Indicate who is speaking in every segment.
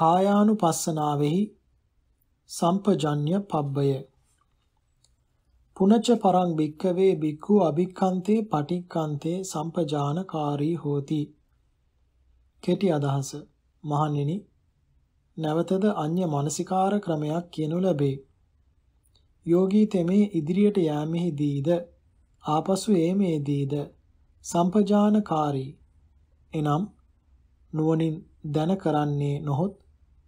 Speaker 1: කායානුපස්සනාවෙහි සම්පජඤ්ඤ පබ්බය පුනච්ච පරං භික්කවේ භික්ඛු අභික්ඛන්තේ පටික්ඛන්තේ සම්පජානකාරී හෝති කෙටි අදහස මහණෙනි නැවතද අන්‍ය මානසිකාර ක්‍රමයක් කියනු ලැබේ යෝගී තෙමේ ඉදිරියට යෑමෙහිදීද ආපසු ඒමේදීද සම්පජානකාරී එනම් නුවණින් දැන කරන්නේ නොහොත්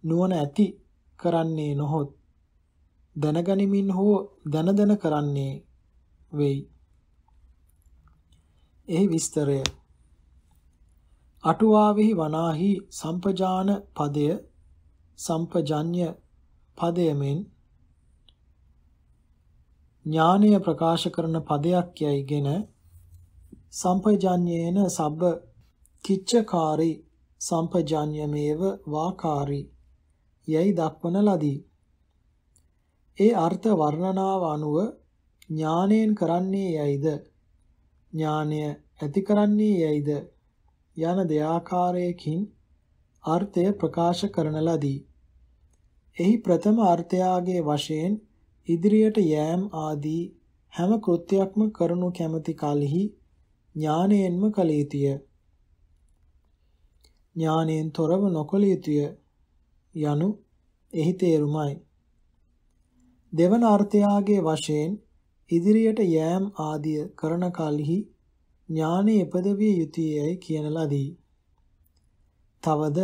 Speaker 1: නුවණ ඇති කරන්නේ නොහොත් දැනගනිමින් හෝ දැන දැන කරන්නේ වෙයි. එහි විස්තරය අටුවාවෙහි වනාහි සම්පජාන පදය සම්පජඤ්‍ය පදයෙන් ඥානය ප්‍රකාශ කරන පදයක් යයිගෙන සම්පජඤ්‍යේන සබ්බ කිච්ඡකාරී සම්පජඤ්‍යමේව වාකාරී යැයි දක්වන ලදී. ඒ අර්ථ වර්ණනාව අනුව ඥානයෙන් කරන්නේ යයිද ඥානය ඇති කරන්නේ යයිද යන දෙආකාරයකින් අර්ථය ප්‍රකාශ කරන ලදී. එහි ප්‍රථම අර්ථයාගේ වශයෙන් ඉදිරියට යෑම ආදී හැම කෘත්‍යයක්ම කරනු කැමති කලෙහි ඥානයෙන්ම කළ යුතුය. ඥානයෙන් තොරව නොකළ යුතුය. යනු එහි තේරුමයි. දෙවන අර්ථයාගේ වශයෙන් ඉදිරියට යෑම් ආදිය කරන කලෙහි ඥානෙ ඉපදවිය යුතුයයි කියන ලදී. තවද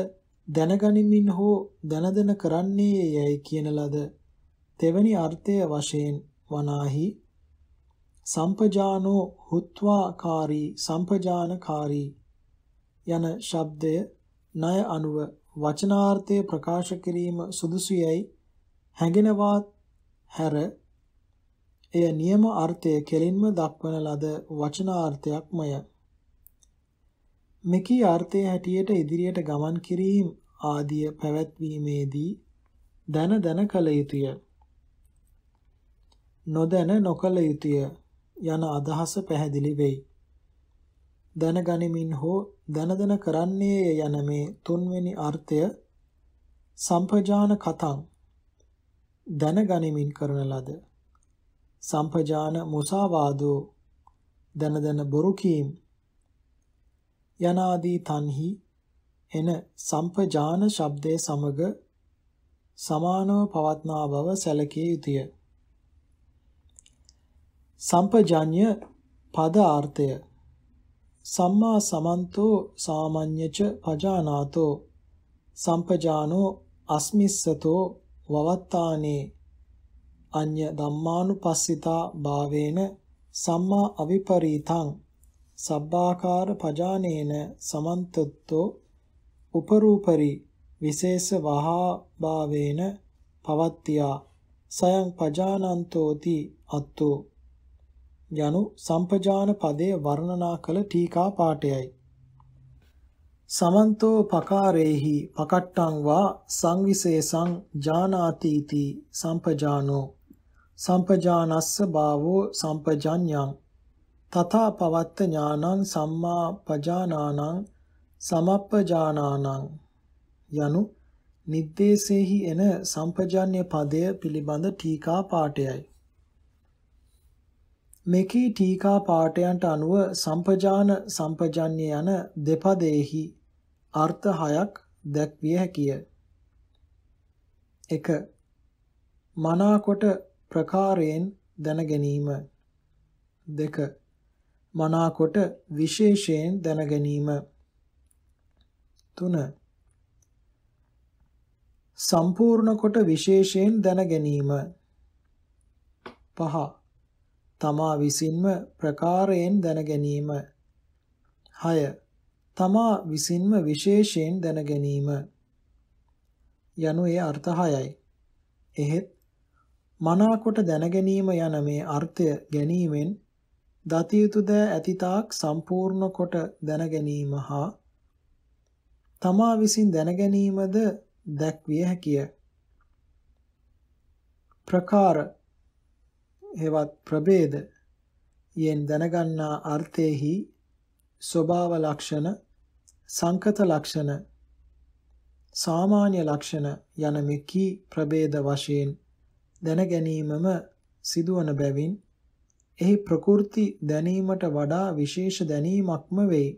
Speaker 1: දැනගනිමින් හෝ දැනදෙන කරන්නේ යයි කියන ලද තෙවැනි අර්ථය වශයෙන් වනාහි සම්පජානෝ හුත්වාකාරී සම්පජානකාරී යන ශබ්දය ණය අනුව වචනාර්ථය ප්‍රකාශ කිරීම සුදුසුයයි හැඟෙනවා හැර එය නියම අර්ථය කෙලින්ම දක්වන ලද වචනාර්ථයක්මය. මෙකී අර්ථය හැටියට ඉදිරියට ගමන් කිරීම ආදිය පැවැත්වීමේදී දන දන කළ යුතුය. නොදැන නොකළ යුතුය යන අදහස පැහැදිලි වෙයි. දැනගනිමින් හෝ දනදන කරන්නේය යන මේ තුන්වෙනි අර්ථය සම්පජාන කතං දැනගනිමින් කරන ලද සම්පජාන මුසාවාදෝ දනදන බොරු කීම් යනාදී තන්හි එන සම්පජාන ශබ්දයේ සමග සමානව පවත්නා බව සැලකිය යුතුය සම්පජාඤ්‍ය පද අර්ථය සම්මා සමන්තෝ සාමඤ්ඤච පජානාතෝ සම්පජානෝ අස්මිස්සතෝ වවත්තානේ අඤ්ඤ ධම්මානුපස්සිතා භාවේන සම්මා අවිපරීතං සබ්බාකාර පජානේන සමන්තත්වෝ උපරූපරි විශේෂ වහාභාවේන පවත්තියා සයං පජානන්තෝති අත්තෝ යනු සම්පජාන පදයේ වර්ණනා කළ ටීකා පාඨයයි. සමන්තෝ පකාරේහි පකට්ටං වා සංවිශේෂං ජානාතිති සම්පජානෝ සම්පජානස්ස භාවෝ සම්පජඤ්ඤං තථා පවත්ත ඥානං සම්මා පජානානං සමප්පජානානං යනු නිද්දේශේහි එන සම්පජාන්‍ය පදය පිළිබඳ ටීකා පාඨයයි මෙකී ටීකා පාඨයන්ට අනුව සම්පජාන සම්පජඤ්ඤ යන දෙපදෙහි අර්ථ හයක් දැක්විය හැකිය. 1. මනාකොට ප්‍රකාරයෙන් දැන ගැනීම 2. මනාකොට විශේෂයෙන් දැන ගැනීම 3. සම්පූර්ණ කොට විශේෂයෙන් දැන ගැනීම 5. තමා විසින්ම ප්‍රකාරයෙන් දැන ගැනීම 6 තමා විසින්ම විශේෂයෙන් දැන ගැනීම යනු ඒ අර්ථ 6යි එහෙත් මනාකොට දැන ගැනීම යන මේ අර්ථය ගැනීමෙන් දතියුතු ද ඇතිතාක් සම්පූර්ණ කොට දැන ගැනීම හා තමා විසින් දැන ගැනීමද දැක්විය හැකිය. ප්‍රකාර හෙවත් ප්‍රභේද යෙන් දැනගන්නා අර්ථෙහි ස්වභාව ලක්ෂණ සංකත ලක්ෂණ සාමාන්‍ය ලක්ෂණ යන මෙකී ප්‍රභේද වශයෙන් දැන ගැනීමම සිදුවන බැවින් එහි ප්‍රකෘති දැනීමට වඩා විශේෂ දැනීමක්ම වේ.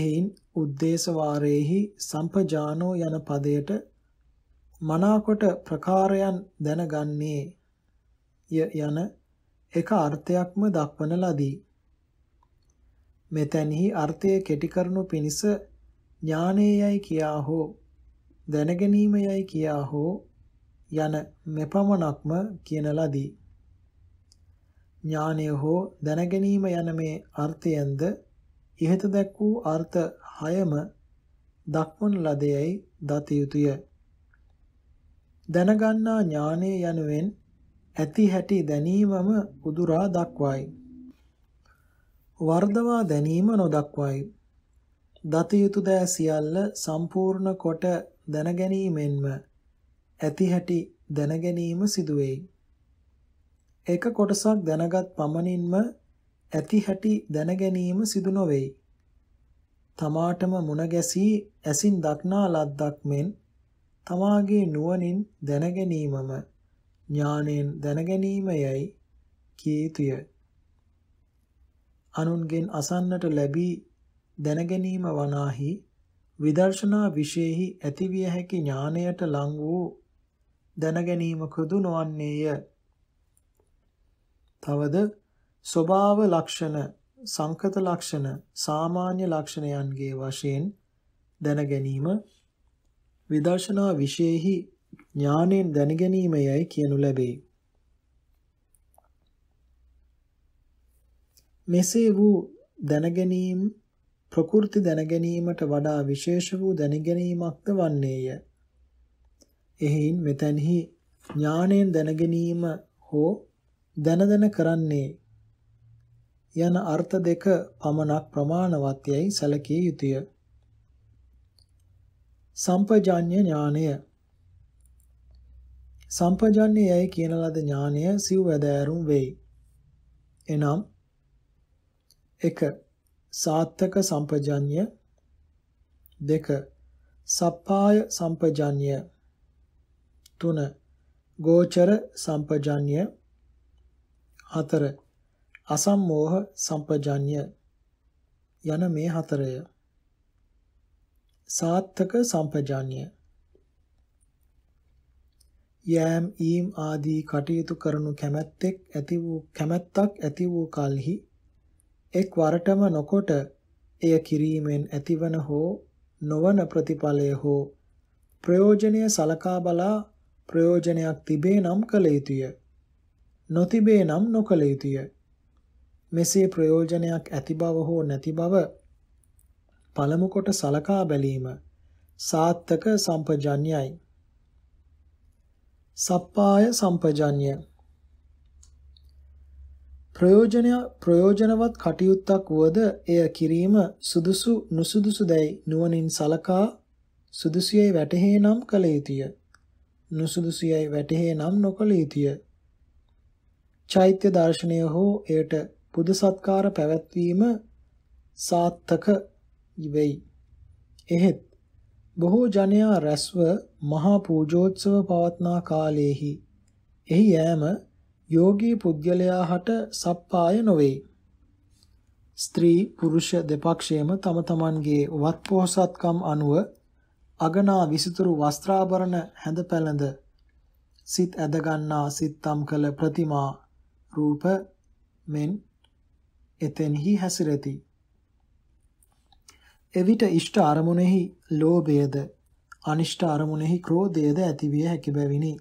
Speaker 1: එයින් උද්දේශ වාරයේහි සම්පජානෝ යන පදයට මනාකොට ප්‍රකාරයන් දැනගන්නේ යන එක අර්ථයක්ම දක්වන ලදී. මෙතැන්හි අර්ථය කෙටි කරනු පිණිස ඥානේයයි කියා හෝ දැනගැනීමයයි කියා හෝ යන මෙපමණක්ම කියන ලදී. ඥානය හෝ දැනගැනීම යන මේ අර්ථයෙන්ද ඉහත දැක් වූ අර්ථ හයම දක්වන ලදයයි දත යුතුය. දැනගන්නා ඥානය යනුවෙන් ඇති හැටි දැනීමම උදුරා දක්වයි. වර්ධවා දැනීම නොදක්වයි. දත යුතු දෑ සියල්ල සම්පූර්ණ කොට දැනගැනීමෙන්ම ඇති හැටි දැනගැනීම සිදුවෙයි. එක කොටසක් දැනගත් පමණින්ම ඇති හැටි දැනගැනීම සිදු නොවේයි. තමාටම මුණ ගැසී ඇසින් දක්නා ලද්දක් මෙන් තමාගේ නුවණින් දැනගැනීමම ඥාණයෙන් දැනගැනීම යයි කිය යුතුය. අනුන්ගෙන් අසන්නට ලැබී දැනගැනීම වනාහි විදර්ශනා විශේෂෙහි ඇතිවිය හැකි ඥාණයට ලං වූ දැනගැනීම කුදු නොවන්නේය. තවද ස්වභාව ලක්ෂණ, සංකත ලක්ෂණ, සාමාන්‍ය ලක්ෂණයන්ගේ වශයෙන් දැනගැනීම විදර්ශනා විශේෂෙහි ඥානෙන් දැනගැනීම යයි කියනු ලැබේ. මෙසේ වූ දැනගැනීම ප්‍රකෘති දැනගැනීමට වඩා විශේෂ වූ දැනගැනීමක්ද වන්නේය. එහෙයින් මෙතැන්හි ඥාණයෙන් දැනගැනීම හෝ දැනදැන කරන්නේ යන අර්ථ දෙක පමණක් ප්‍රමාණවත් යයි සැලකිය යුතුය. සම්පජාඤ්‍ය ඥානය සම්පජාඤ්‍ය යයි කියන ලද ඥානය සිව් වැදෑරුම් වෙයි. එනම් 1. සාත්තක සම්පජාඤ්‍ය 2. සප්පාය සම්පජාඤ්‍ය 3. ගෝචර සම්පජාඤ්‍ය 4. අසම්මෝහ සම්පජාඤ්‍ය යන මේ හතරය සාත්තක සම්පජාන්‍ය යෑම් ඊම් ආදී කටයුතු කරනු කැමැත්තෙක් ඇති වූ කැමැත්තක් ඇති වූ කලෙහි එක් වරටම නොකොට එය කිරීමෙන් ඇතිවන හෝ නොවන ප්‍රතිඵලය හෝ ප්‍රයෝජනය සලකා බලා ප්‍රයෝජනයක් තිබේ නම් කළ යුතුය නොතිබේ නම් නොකළ යුතුය මෙසේ ප්‍රයෝජනයක් ඇති බව හෝ නැති බව පළමු කොට සලකා බැලීම සාත්තක සම්පජඤ්ඤයයි. සප්පාය සම්පජඤ්ඤය ප්‍රයෝජනය ප්‍රයෝජනවත් කටයුත්තක් වුවද එය කිරීම සුදුසු නුසුදුසුදැයි නුවණින් සලකා සුදුසියයි වැටහේ නම් කළ යුතුය. නුසුදුසියයි වැටහේ නම් නොකළ යුතුය. චෛත්‍ය දර්ශනය හෝ එයට පුද සත්කාර පැවැත්වීම සාත්තක වෙයි. එහෙත් බොහෝ ජනයා රැස්ව මහා පූජෝත්සව පවත්නා කාලයේහි එහි යෑම යෝගී පුද්ගලයා හට සප්පාය නොවේ. ස්ත්‍රී පුරුෂ දෙපක්ෂයේම තම තමන්ගේ වත්පොහසත්කම් අනුව අගනා විසිතුරු වස්ත්‍රාභරණ හැඳ පැළඳ සිත් ඇදගන්නා සිත්තම් කළ ප්‍රතිමා රූප මෙන් එතෙන්හි හැසිරෙති. එවිට ඉෂ්ට අරමුණෙහි ලෝභයද අනිෂ්ට අරමුණෙහි ක්‍රෝධයද ඇතිවිය හැකි බැවිනි.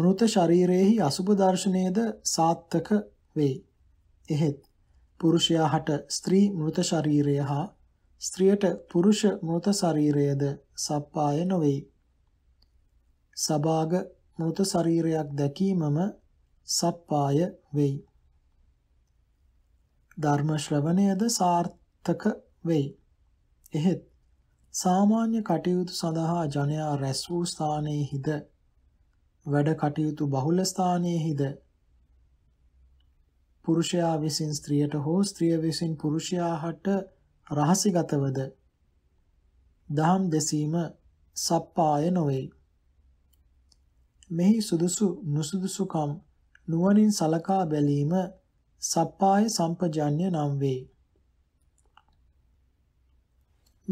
Speaker 1: මృత ශරීරයේහි අසුභ දර්ශනයේද සාත්‍තක වේ. එහෙත් පුරුෂයා හට ස්ත්‍රී මృత ශරීරය හා ස්ත්‍රියට පුරුෂ මృత ශරීරයද සප්පාය නොවේ. සබාග මృత ශරීරයක් දැකීමම සප්පාය වෙයි. ධර්ම ශ්‍රවණයද සාර්ථක සාර්ථක වෙයි. එහෙත් සාමාන්‍ය කටයුතු සඳහා ජනයා රැස් වූ ස්ථානයේහිද වැඩ කටයුතු බහුල ස්ථානයේහිද පුරුෂයා විසින් ස්ත්‍රියට හෝ ස්ත්‍රිය විසින් පුරුෂයා හට රහසිගතවද දහම් දෙසීම සප්පාය නොවේ. මෙහි සුදුසු නුසුදුසුකම් නුවණින් සලකා බැලීම සප්පාය සම්පජඤ්ඤ නම් වේ.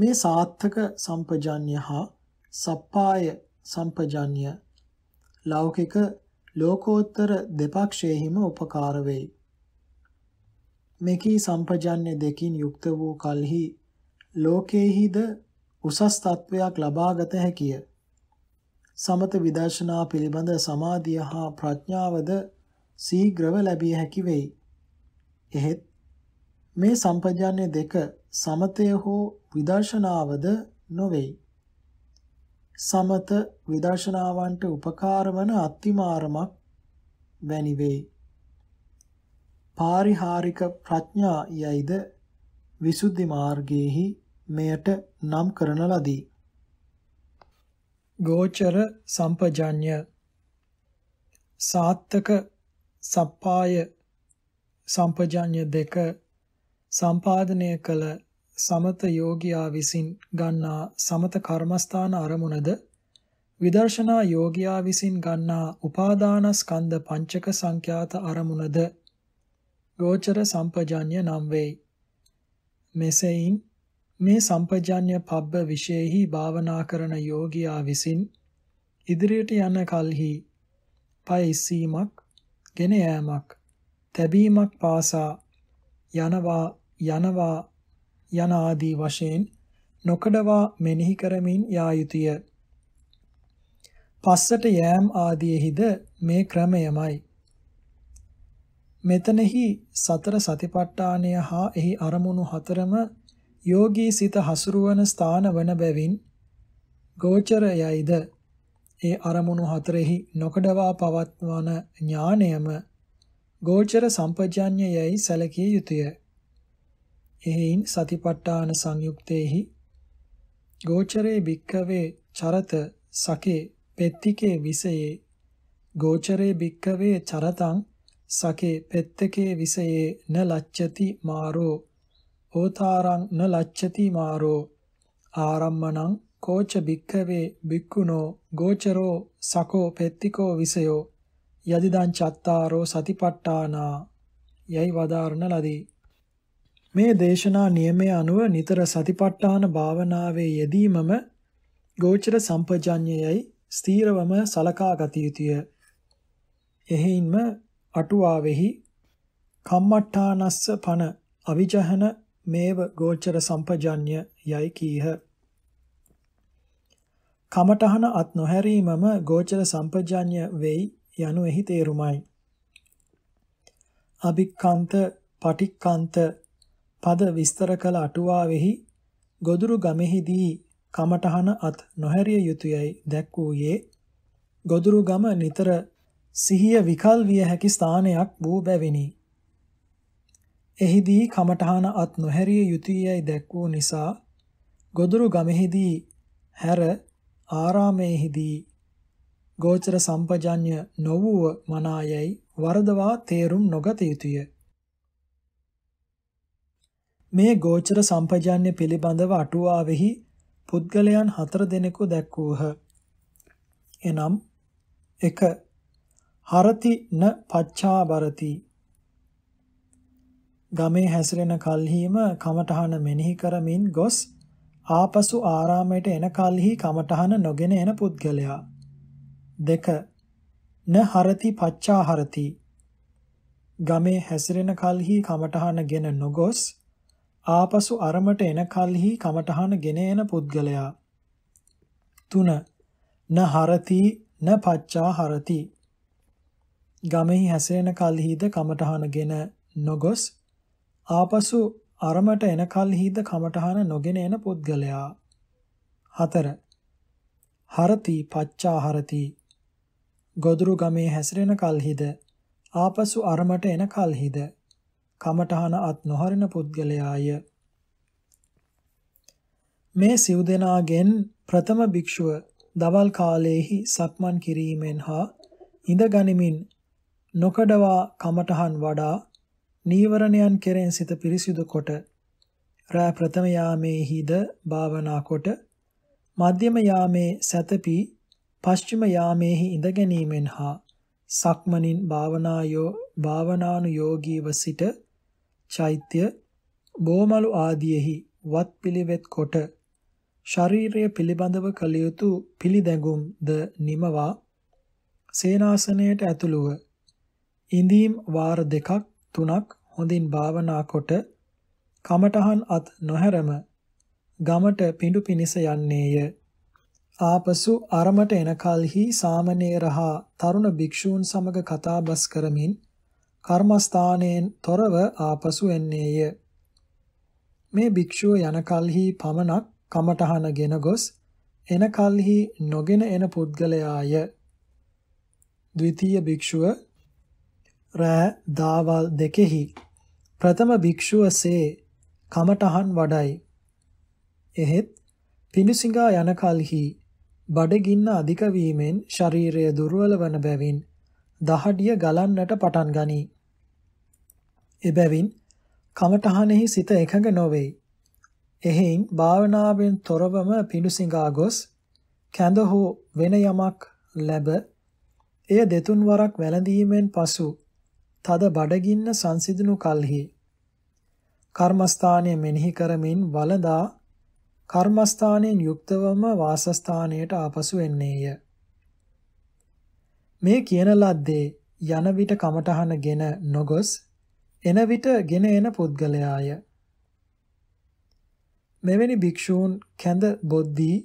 Speaker 1: මේ සාත්ථක සම්පජාඤ්‍ය හා සප්පාය සම්පජාඤ්‍ය ලෞකික ලෝකෝත්තර දෙපක්ෂයෙහිම උපකාර වෙයි. මෙකී සම්පජාඤ්‍ය දෙකින් යුක්ත වූ කලෙහි ලෝකේහිද උසස් තත්වයක් ලබාගත හැකිය. සමත විදර්ශනා පිළිබඳ සමාධිය හා ප්‍රඥාවද සීඝ්‍රව ලැබිය හැකි වෙයි. එහෙත් මේ සම්පජාඤ්‍ය දෙක සමතය හෝ විදර්ශනාවද නොවෙයි. සමත විදර්ශනාවන්ට උපකාරවන අත්තිමාරමක් වැනි වේ. පාරිහාරික ප්‍රඥා යයිද විසුද්ධි මාර්ගයේහි මෙයට නම් කරන ලදී. ගෝචර සම්පජඤ්‍ය සාත්තක සප්පාය සම්පජඤ්‍ය දෙක සම්පාදනය කළ සමත යෝගියා විසින් ගන්නා සමත කර්මස්ථාන අරමුණද විදර්ශනා යෝගියා විසින් ගන්නා උපාදානස්කන්ධ පංචක සංඛ්‍යාත අරමුණද ගෝචර සම්පජාඤ්‍ය නම් වෙයි. මෙසෙයින් මේ සම්පජාඤ්‍ය පබ්බ විශේෂෙහි භාවනා කරන යෝගියා විසින් ඉදිරියට යන කල්හි පය ඉස්සීමක් ගෙන යෑමක් තැබීමක් පාසා යනවා යනවා යන ආදී වශයෙන් නොකඩවා මෙනෙහි කරමින් යා යුතුය. පස්සට යෑම් ආදීෙහිද මේ ක්‍රමයමයි. මෙතනෙහි සතර සතිපට්ඨානය හා එහි අරමුණු හතරම යෝගී සිත හසුරුවන ස්ථාන වන බැවින් ගෝචරයයිද ඒ අරමුණු හතරෙහි නොකඩවා පවත්වන ඥාණයම ගෝචර සම්පජාඤ්ඤයයි සැලකිය යුතුය. එහෙයින් සතිපට්ඨාන සංයුක්තේහි ගෝචරේ භික්කවේ චරත සකේ පෙත්තිකේ විසයේ ගෝචරේ භික්කවේ චරතං සකේ පෙත්තකේ විසයේ න ලච්ඡති මාරෝ ඕතාරං න ලච්ඡති මාරෝ ආරම්මණං කෝච භික්කවේ භික්ඛුනෝ ගෝචරෝ සකෝ පෙත්තිකෝ විසයෝ යදිදං චත්තාරෝ සතිපට්ඨානා යයි වදාරණ ලදී මේ දේශනා නියමය අනුව නිතර සතිපට්ඨාන භාවනාවේ යෙදීමම ගෝචර සම්පජඤ්ඤයයි ස්ථීරවම සලකා ගත යුතුය. එහෙයින්ම අටුවාවෙහි කම්මට්ඨානස්ස පන අවිජහන මේව ගෝචර සම්පජඤ්ඤ යයි කීහ. කමඨහන අත් නොහැරීමම ගෝචර සම්පජඤ්ඤ වෙයි යනු එහි තේරුමයි. අභික්කන්ත පටික්කන්ත පද විස්තර කළ අටුවාවෙහි ගොදුරු ගමෙහිදී කමටහන අත් නොහැරිය යුතුයයි දැක් වූයේ ගොදුරු ගම නිතර සිහිය විකල් විය හැකි ස්ථානයක් වූ බැවිනි. එහිදී කමටහන අත් නොහැරිය යුතුයයි දැක් වූ නිසා ගොදුරු ගමෙහිදී හැර ආරාමයේහිදී ගෝචර සම්පජඤ්‍ය නොවුව මනායයි වරදවා තේරුම් නොගත යුතුය. මේ ගෝචර සම්පජාන්‍ය පිළිබඳව අටුවාවෙහි පුද්ගලයන් හතර දෙනෙකු දැක්වූහ. එනම් 1. හරති න පච්චාබරති ගමේ හැසිරෙන කල්හිම කමඨහන මෙනෙහි කරමින් ගොස් ආපසු ආරාමයට එන කල්හි කමඨහන නොගෙන එන පුද්ගලයා. දෙක න හරති පච්චාහරති ගමේ හැසිරෙන කල්හි කමඨහනගෙන නොගොස් ආපසු අරමට එන කල්හි කමඨහන ගෙන එන පුද්ගලයා 3 න හරති න පච්චා හරති ගමෙහි හැසෙන කල්හිද කමඨහනගෙන නොගොස් ආපසු අරමට එන කල්හිද කමඨහන නොගෙන එන පුද්ගලයා 4 හරති පච්චා හරති ගොදුරු ගමේ හැසිරෙන කල්හිද ආපසු අරමට එන කල්හිද කමඨහන අත් නොහරින පුද්ගලයාය. මේ සිව් දෙනාගෙන් ප්‍රථම භික්ෂුව දවල් කාලයේහි සක්මන් කිරීමෙන් හා ඉඳගනිමින් නොකඩවා කමඨහන් වඩා නීවරණයන් කෙරෙන් සිත පිරිසිදු කොට රා ප්‍රථම යාමේහිද භාවනා කොට මධ්‍යම යාමේ සැතපී පශ්චිම යාමේහි ඉඳ ගැනීමෙන් හා සක්මණින් භාවනායෝ භාවනානු යෝගීව සිට චෛත්‍ය බෝමලු ආදීෙහි වත් පිළිවෙත් කොට ශාරීරිය පිළිබඳව කළ යුතු පිළිදැඟුම් ද නිමවා සේනාසනයට ඇතුළුව ඉඳීම් වාර දෙකක් තුනක් හොඳින් භාවනා කොට කමඨහන් අත් නොහැරම ගමට පිඬු පිනිස යන්නේය ආපසු අරමට එන කලෙහි සාමණේර හා තරුණ භික්ෂූන් සමග කතාබස් කරමින් කර්මස්ථානයෙන් තොරව ආපසු එන්නේය. මේ භික්ෂුව යන කල්හි පමණක් කමඨහනගෙන ගොස් එන කල්හි නොගෙන එන පුද්ගලයාය. ද්විතීය භික්ෂුව රෑ දාවල් දෙකෙහි ප්‍රථම භික්ෂුවසේ කමඨහන් වඩයි. එහෙත් පිණුසිඟා යන කල්හි බඩගින්න අධික වීමෙන් ශරීරය දුර්වල වන බැවින් දහඩිය ගලන්නට පටන් ගනී. එබැවින් කමඨහනෙහි සිත එකඟ නොවේ. එහෙන් භාවනාවෙන් තොරවම පිඬුසිඟා ගොස් කැඳ හෝ වෙන යමක් ලැබ එය දෙතුන් වරක් වැළඳීමෙන් පසු තද බඩගින්න සංසිඳුණු කල්හි කර්මස්ථානය මෙනෙහි කරමින් වලදා කර්මස්ථානයෙන් යුක්තවම වාසස්ථානයට ආපසු එන්නේය. මේ කියන ලද්දේ යන විට කමටහනගෙන නොගොස් එන විට ගෙන එන පුද්ගලයාය. මෙවැනි භික්ෂූන් කැඳ බොද්දී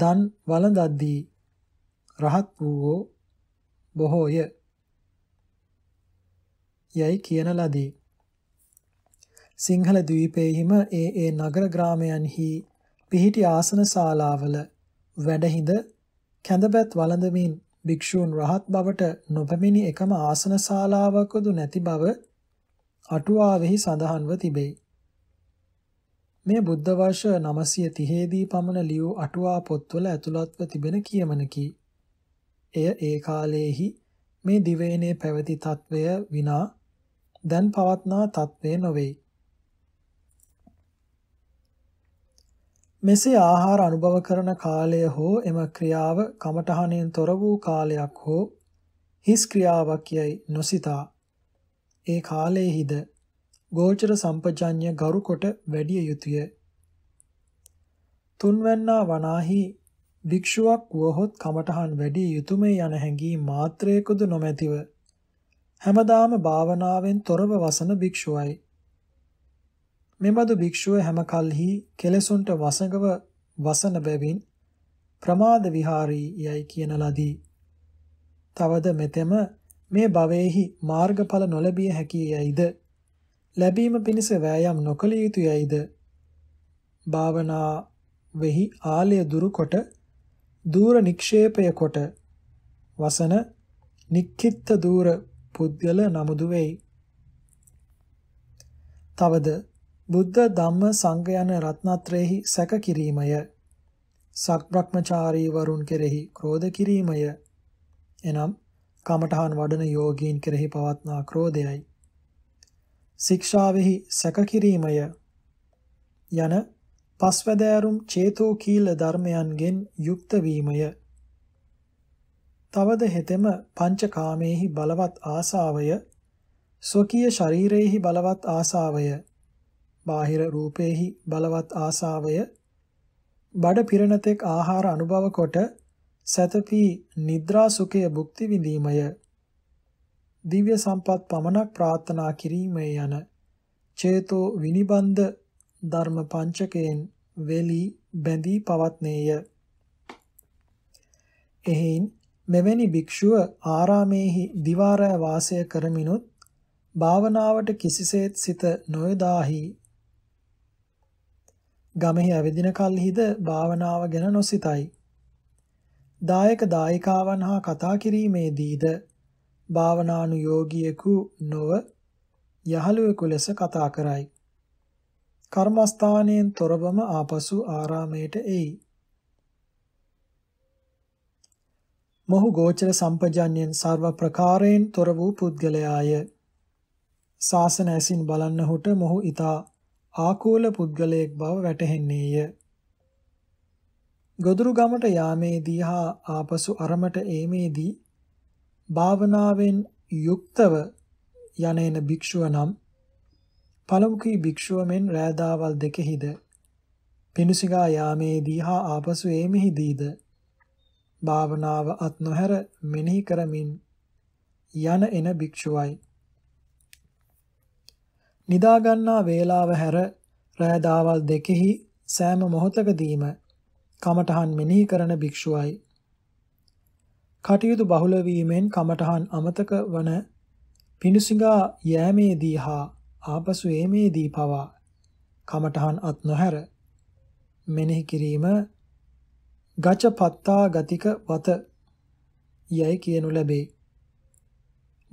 Speaker 1: දන් වළඳද්දී රහත් වූවෝ බොහෝය. යයි කියන ලදී. සිංහල ද්වීපයේහිම ඒ ඒ නගර ග්‍රාමයන්හි පිහිටි ආසන ශාලාවල වැඩහිඳ කැඳබැත් වළඳමින් භික්ෂූන් රහත් බවට නොපැමිණි එකම ආසන ශාලාවකදු නැති බව අටුවාවෙහි සඳහන්ව තිබේ. මේ බුද්ධ වර්ෂ 930 දී පමණ ලියූ අටුවා පොත්වල ඇතුළත්ව තිබෙන කියමනකි. එය ඒ කාලයේහි මේ දිවයිනේ පැවති తත්වය විනා දැන් පවත්නා తත්වේ නොවේ. මෙසේ ආහාර අනුභව කරන කාලය හෝ එම ක්‍රියාව කමඨහණයෙන් තොර වූ කාලයක් හෝ හිස් ක්‍රියාවක් යයි නොසිතා ඒ කාලයේහිද ගෝචර සම්පජඤ්ඤ ගරු කොට වැඩි යුතුය තුන්වැන්නා වනාහි භික්ෂුවක් වුවහොත් කමඨහන් වැඩි යුතුයමේ යන හැඟීම් මාත්‍රයකද නොමැතිව හැමදාම භාවනාවෙන් තොරව වසන භික්ෂුවයි මෙබඳු භික්ෂුව හැම කල්හි කෙලෙසුන්ට වසඟව වසන බැවින් ප්‍රමාද විහාරී යයි කියන ලදී. තවද මෙතෙම මේ භවයේහි මාර්ගඵල නොලැබිය හැකිය යයිද ලැබීම පිණිස වෑයම් නොකළ යුතු යයිද භාවනා වෙහි ආලය දුරු කොට දූර නික්ෂේපය කොට වසන නික්කිත්ත දූර පුද්ගල නමුදු වෙයි. තවද බුද්ධ ධම්ම සංඝ යන රත්නත්‍රයෙහි සැක කිරීමය. සක්බ්‍රක්‍මචාරී වරුන් කෙරෙහි ක්‍රෝධ කිරීමය. එනම් කමඨහන් වඩන යෝගීන් කෙරෙහි පවත්නා ක්‍රෝධයයි. ශික්ෂාවෙහි සැක කිරීමය යන පස්වැදෑරුම් චේතෝ කීල ධර්මයන්ගෙන් යුක්ත වීමය. තවද හෙතෙම පංචකාමේහි බලවත් ආසාවය, ස්වකීය ශරීරයේහි බලවත් ආසාවය, බාහිර රූපේහි බලවත් ආසාවය බඩ පිරණතෙක් ආහාර අනුභව කොට සතපී නිද්‍රා සුඛය භුක්ති විඳීමය දිව්‍ය සම්පත් පමණක් ප්‍රාර්ථනා කිරීමේ යන චේතෝ විනිබන්ධ ධර්ම පංචකයෙන් වෙලි බැඳී පවත්නේය එහෙන් මෙවැනි භික්ෂුව ආරාමේහි දිවාරය වාසය කරමිනුත් භාවනාවට කිසිසේත් සිත නොයදාහි ගමෙහි ඇවිදින කල්හිද භාවනාව ගැන නොසිතයි. දායක දායිකාවන් හා කතා කිරීමේදීද භාවනානුයෝගියෙකු නොව යහළුවෙකු ලෙස කතා කරයි. කර්මස්ථානයෙන් තොරවම ආපසු ආරාමයට එයි. මොහු ගෝචර සම්පජන්යෙන් සර්ව ප්‍රකාරයෙන් තොර වූ පුද්ගලයාය. ශාසන ඇසින් බලන්නහුට මොහු ඊතා ආකූල පුද්ගලයෙක් බව වැටහෙන්නේය. ගොදුරුගමට යාමේදී හා ආපසු අරමට ඒමේදී භාවනාවෙන් යුක්තව යන එන භික්ෂුව නම් පළමු කී භික්ෂුව මෙන් රෑදාවල් දෙකෙහිද පිණුසිගා යාමේදී හා ආපසු ඒමෙහිදීද භාවනාව අත් නොහැර මෙනෙහි කරමින් යන එන භික්ෂුවයි නිදාගන්නා වේලාව හැර රෑ දහවල් දෙකෙහි සෑම මොහොතකදීම කමඨහන් මෙනෙහි කරන භික්ෂුවයි. කටයුතු බහුල වීමෙන් කමඨහන් අමතක වන පිණුසිඟා යෑමේදී හා ආපසු ඒමේදී පවා කමඨහන් අත් නොහැර මෙනෙහි කිරීම ගචපත්තා ගතික වත යයි කියනු ලැබේ.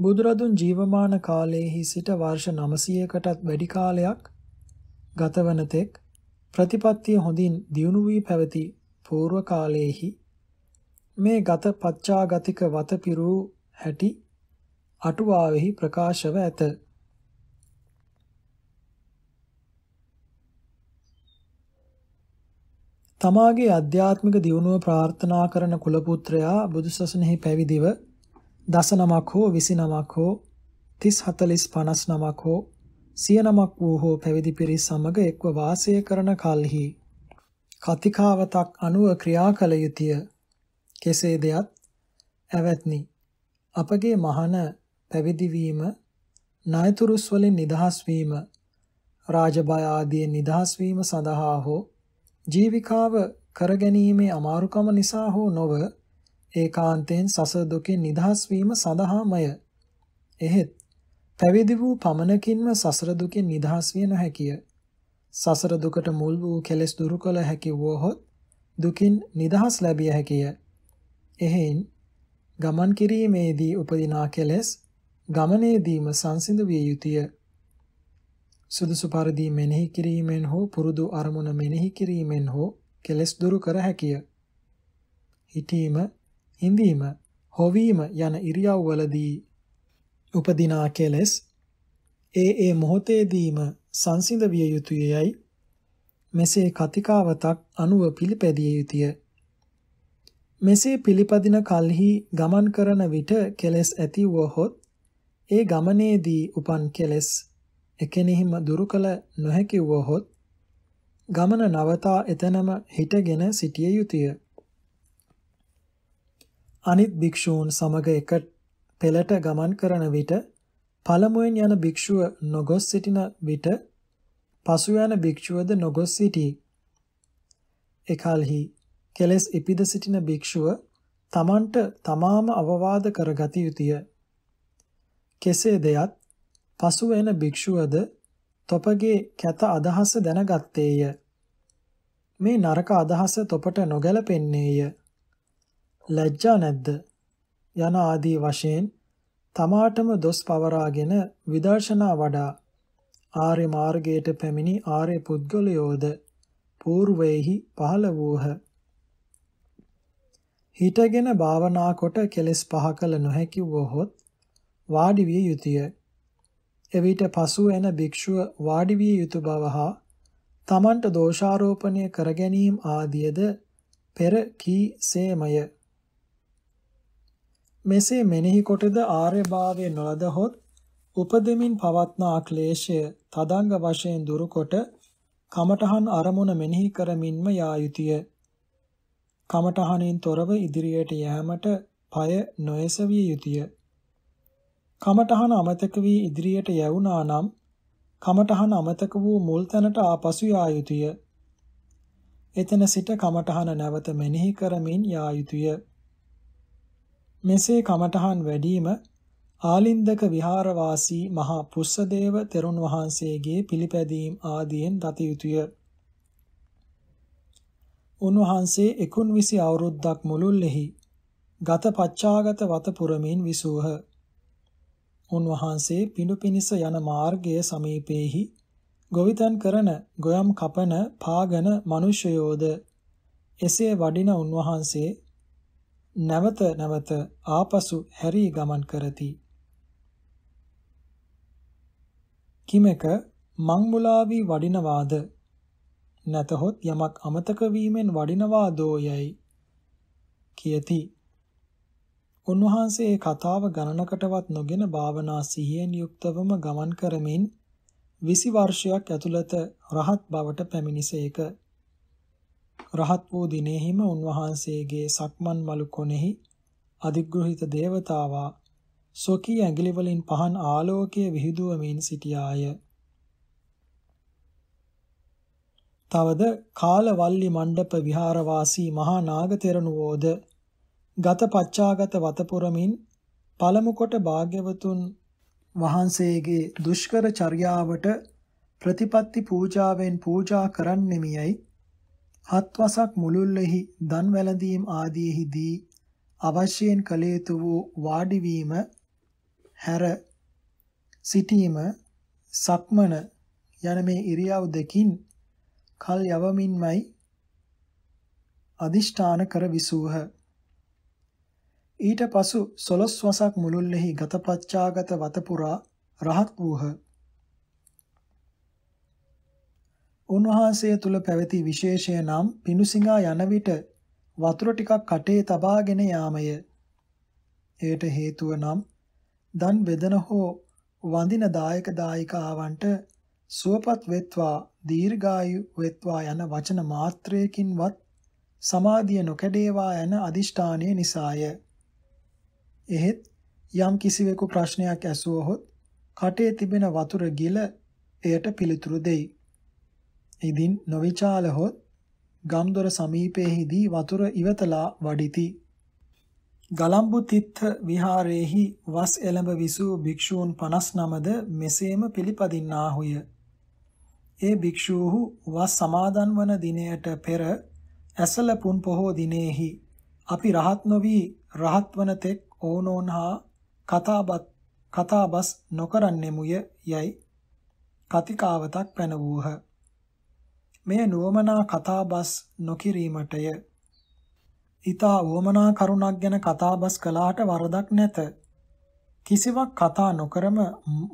Speaker 1: බුදුරදුන් ජීවමාන කාලයේහි සිට වර්ෂ 900කටත් වැඩි කාලයක් ගතවන තෙක් ප්‍රතිපත්තිය හොඳින් දියුණු වී පැවති పూర్ව කාලයේහි මේ ගත පච්චාගතික වත පිරූ හැටි අටුවාවෙහි ප්‍රකාශව ඇත. තමාගේ අධ්‍යාත්මික දියුණුව ප්‍රාර්ථනා කරන කුලපුත්‍රයා බුදුසසුනෙහි පැවිදිව දස නමක් හෝ විසි නමක් හෝ තිස් හතලිස් පනස් නමක් හෝ සිය නමක් වූ හෝ පැවිදි පිරිස් සමග එක්ව වාසය කරන කල්හි කතිකාවතක් අනුව ක්‍රියා කළ යුතුය කෙසේ දෙයත් ඇවැත්නි අපගේ මහන පැවිදිවීම ණයතුරුස් වලින් නිදහස් වීම රාජබය ආදී නිදහස් වීම සඳහා හෝ ජීවිකාව කරගැනීමේ අමාරුකම නිසා හෝ නොවේ ඒකාන්තයෙන් සසර දුකෙන් නිදහස් වීම සඳහාමය. එහෙත් පැවිදි වූ පමණකින්ම සසර දුකෙන් නිදහස් විය නොහැකිය. සසර දුකට මුල් වූ කෙලෙස් දුරු කළ හැකි වුවහොත් දුකින් නිදහස් ලැබිය හැකිය. එහෙන් ගමන් කිරීමේදී උපදිනා කෙලෙස් ගමනේදීම සංසිඳ විය යුතුය. සුදුසු පරිදි මෙනෙහි කිරීමෙන් හෝ පුරුදු අරමුණ මෙනෙහි කිරීමෙන් හෝ කෙලෙස් දුරු කර හැකිය. හිතීම හිඳීම, හොවීම යන ඉරියව්වලදී උපදිනා කෙලෙස් ඒ ඒ මොහොතේදීම සංසිඳ විය යුතුයයි මෙසේ කතිකාවතක් අනුව පිළිපැදිය යුතුය. මෙසේ පිළිපදින කල්හි ගමන් කරන විට කෙලෙස් ඇති වහොත් ඒ ගමනේදී උපන් කෙලෙස් එකෙනෙහිම දුරු කළ නොහැකි වහොත් ගමන නවතා එතනම හිටගෙන සිටිය යුතුය. අනිත් භික්ෂූන් සමග එක පෙළට ගමන් කරන විට පළමුවෙන් යන භික්ෂුව නොගොස් සිටින විට පසු යන භික්ෂුවද නොගොස් සිටී. එකල්හි කෙලෙස් ඉපිද සිටින භික්ෂුව තමන්ට තමාම අවවාද කරගත යුතුය. කෙසේ දෙයත් පසු එන භික්ෂුවද තොපගේ කැත අදහස දැනගත්තේය. මේ නරක අදහස තොපට නොගැලපෙන්නේය. ලැජ්ජා නැද්ද යන ආදී වශයෙන් තමාටම දොස් පවරාගෙන විදර්ශනා වඩා ආර්ය මාර්ගයට පැමිණි ආර්ය පුද්ගලයෝද పూర్වෙහි පහළ වූහ. හිටගෙන භාවනා කොට කෙලෙස් පහ කළ නොහැකි වූහොත් වාඩි විය යුතුය. එවිට පසු එන භික්ෂුව වාඩි විය යුතු බව හා තමන්ට දෝෂාරෝපණය කර ගැනීම ආදියද පෙර කී සේමය. මෙසේ මෙනෙහි කොටද ආර්යභාවයේ නොලදහොත් උපදෙමින් පවත්නා ක්ලේශය තදංග වශයෙන් දුරුකොට කමඨහන් අරමුණ මෙනෙහි කරමින්ම යා යුතුය. කමඨහනින් තොරව ඉදිරියට යෑමට পায় නොයසවිය යුතුය. කමඨහන අමතක වී ඉදිරියට යවුනා නම් කමඨහන අමතක වූ මුල් තැනට ආපසු යා යුතුය. එතන සිට කමඨහන නැවත මෙනෙහි කරමින් යා යුතුය. මෙසේ කමඨහන් වැඩිම ආලින්දක විහාරවාසී මහා පුස්සදේව තෙරුන් වහන්සේගේ පිළිපැදීම් ආදීන් දත යුතුය. උන්වහන්සේ 19 අවුරුද්දක් මුළුල්ලෙහි ගත පච්චාගත වත පුරමින් විසූහ. උන්වහන්සේ පිඬුපිනිස යන මාර්ගයේ සමීපෙහි ගොවිතැන් කරන ගොයම් කපන පාගන මිනිසයෝද එසේ වඩින උන්වහන්සේ නැවත නැවත ආපසු හැරී ගමන් කරති. කිමක මංමුලාවී වඩිනවාද නැතහොත් යමක් අමතක වීමෙන් වඩිනවාදෝයයි කියති. උන්වහන්සේ කතාව ගණනකටවත් නොගෙන භාවනා සිහියෙන් යුක්තවම ගමන් කරමින් 20 වර්ෂයක් ඇතුළත රහත් බවට පැමිණිසේක. රහත් වූ දිනෙහිම උන්වහන්සේගේ සක්මන් මළු කොනෙහි අධිග්‍රහිත දේවතාවා සොකී ඇඟිලි වලින් පහන් ආලෝකය විහිදුවමින් සිටියාය. තවද කාලවල්ලි මණ්ඩප විහාරවාසී මහා නාග තෙරණුවෝද ගත පච්චාගත වතපුරමින් පළමු කොට භාග්‍යවතුන් වහන්සේගේ දුෂ්කර චර්යාවට ප්‍රතිපත්ති පූජාවෙන් පූජා කරන්නෙමියයි හත්වසක් මුළුල්ලෙහි දන් වැළඳීම් ආදීෙහිදී අවශ්‍යයෙන් කළ යුතු වූ වාඩිවීම හැර සිටීම සක්මන යන මේ ඉරියව් දෙකින් කල් යවමින්මයි අදිෂ්ඨාන කර විසූහ ඊට පසු සොළොස් වසක් මුළුල්ලෙහි ගතපච්චාගත වත පුරා රහත් වූහ උන්වහන්සේ තුල පැවති විශේෂය නම් පිණුසිඟා යන විට වතුර ටිකක් කටේ තබාගෙන යාමය. එයට හේතුව නම් දන් බෙදන හෝ වඳින දායක දායිකාවන්ට සුවපත් වෙත්වා දීර්ඝායු වෙත්වා යන වචන මාත්‍රයකින්වත් සමාධිය නොකඩේවා යන අදිෂ්ඨානය නිසාය. එහෙත් යම් කිසිවෙකු ප්‍රශ්නයක් ඇසුවහොත් කටේ තිබෙන වතුර ගිල එයට පිළිතුරු දෙයි. ඉදින් නොවිචාල හොත් ගම්දොර සමීපයේදී වතුර ඉවතලා වඩිති. ගලම්බු තිත්ථ විහාරයේහි වස් එළඹ විසූ භික්ෂූන් 59ද මෙසේම පිළිපදින්නාහුය. ඒ භික්ෂූහු වස් සමාදන් වන දිනයට පෙර ඇසල පුන් පොහෝ දිනෙහි අපි රහත් නොවි රහත් වන තෙක් ඕනෝන් හා කතාබත් කතාබස් නොකරන්නෙමුය යයි කතිකාවතක් පැන වූහ. මෙය නුවමනා කතාබස් නොකිරීමටය. ඊතා වොමනා කරුණක් ගැන කතාබස් කළාට වරදක් නැත. කිසිවක් කතා නොකරම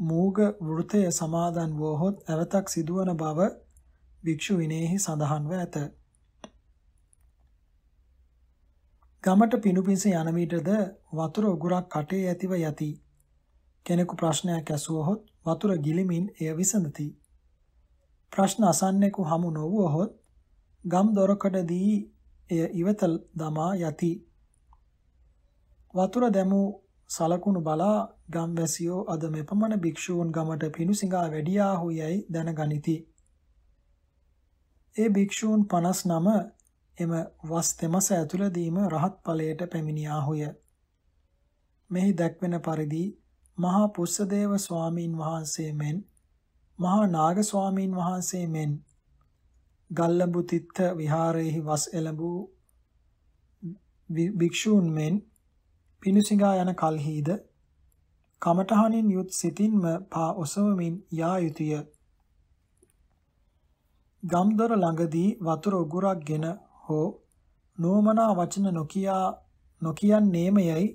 Speaker 1: මූග වෘතය සමාදන් වූහොත් ඇවතක් සිදුවන බව භික්ෂු විනේහි සඳහන්ව ඇත. ගමට පිණුපිස යන විටද වතුර උගුරක් කටේ ඇතිව යති. කෙනෙකු ප්‍රශ්නයක් ඇසුවහොත් වතුර ගිලිමින් එය විසඳති. ප්‍රශ්න අසන්නෙකු හමු නොවුවහොත් ගම් දොරකඩදී එය ඉවත දමා යති. වතුර දැමූ සලකුණු බලා ගම්වැසියෝ අද මෙපමණ භික්ෂූන් ගමට පිණුසිඟා වැඩියාහු යැයි දැනගනිති. ඒ භික්ෂූන් 59 එම වස් තෙමස ඇතුළදීම රහත් ඵලයට පැමිණියාහුය. මෙහි දැක්වෙන පරිදි මහා පුස්සදේව ස්වාමීන් වහන්සේ මෙන් මහා නාග ස්වාමීන් වහන්සේ මෙන් ගල්ලඹු තිත්ත විහාරයේහි වස් එළඹූ භික්ෂූන් මෙන් පිණුසිඟා යන කල්හිද කමඨහනින් යුත් සිතින්ම පා ඔසවමින් යා යුතුය. ගම්දොර ළඟදී වතුර උගුරක්ගෙන හෝ නෝමනා වචන නොකියා නොකියන්නේම යයි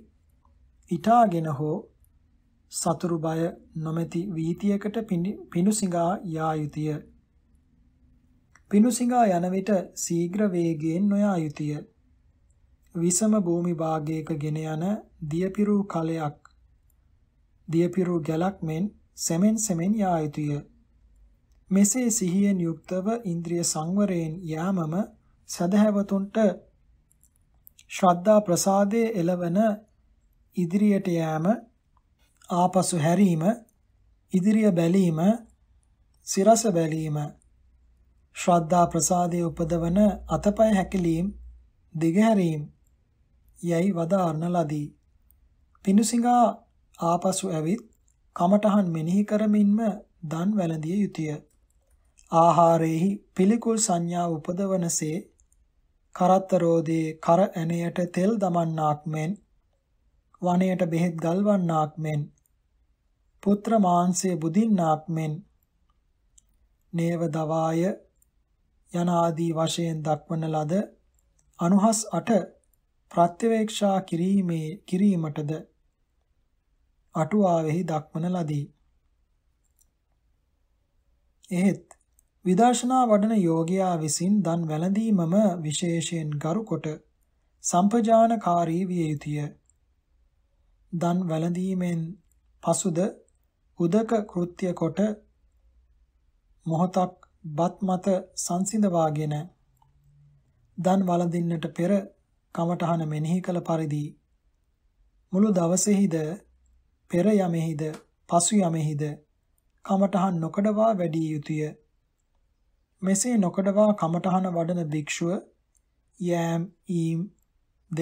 Speaker 1: ඊටාගෙන හෝ සතුරු බය නොමැති වීතියකට පිනුසිඟා යා යුතුය. පිනුසිඟා යන විට ශීඝ්‍ර වේගයෙන් නොයා යුතුය. විසම භූමි භාගයක ගෙන යන දියපිරු කලයක් දියපිරු ගැලක් මෙන් සෙමෙන් සෙමෙන් යා යුතුය. මෙසේ සිහියෙන් යුක්තව ඉන්ද්‍රිය සංවරයෙන් යාමම සදහැවතුන්ට ශ්‍රද්ධා ප්‍රසාදයේ එළවන ඉදිරියට යෑම ආපසු හැරීම ඉදිරිය බැලීම සිරස බැලීම ශ්‍රද්ධා ප්‍රසාදයේ උපදවන අතපය හැකිලීම් දිගහැරීම යයි වදාරන ලදී පිනුසිඟා ආපසු ඇවිත් කමඨහන් මෙනෙහි කරමින්ම දන් වැළඳිය යුතුය ආහාරෙහි පිළිකුල් සංඥා උපදවනසේ කරත්තරෝදේ කර ඇණයට තෙල් දමන්නාක් මෙන් වනයේට බෙහෙත් ගල්වන්නාක් මෙන් පුත්‍ර මාංශයේ බුදින්නාක් මෙන් නේව දවාය යන ආදී වශයෙන් දක්වන ලද අනුහස් 8 ප්‍රත්‍යවේක්ෂා කිරීමේ කිරීමටද අටුවාවෙහි දක්වන ලදී. එහෙත් විදර්ශනා වඩන යෝගියා විසින් දන් වැළඳීමම විශේෂයෙන් ගරුකොට සම්පජානකාරී විය යුතුය. දන් වැළඳීමෙන් පසුද උදක කෘත්‍ය කොට මොහොතක් බත් මත සංසිඳවාගෙන දන් වළඳින්නට පෙර කමඨහන මෙනෙහි කළ පරිදි මුළු දවසෙහිද පෙර යමෙහිද පසු යමෙහිද කමඨහන් නොකඩවා වැඩි යුතුය මෙසේ නොකඩවා කමඨහන වඩන භික්ෂුව යෑම් ඊම්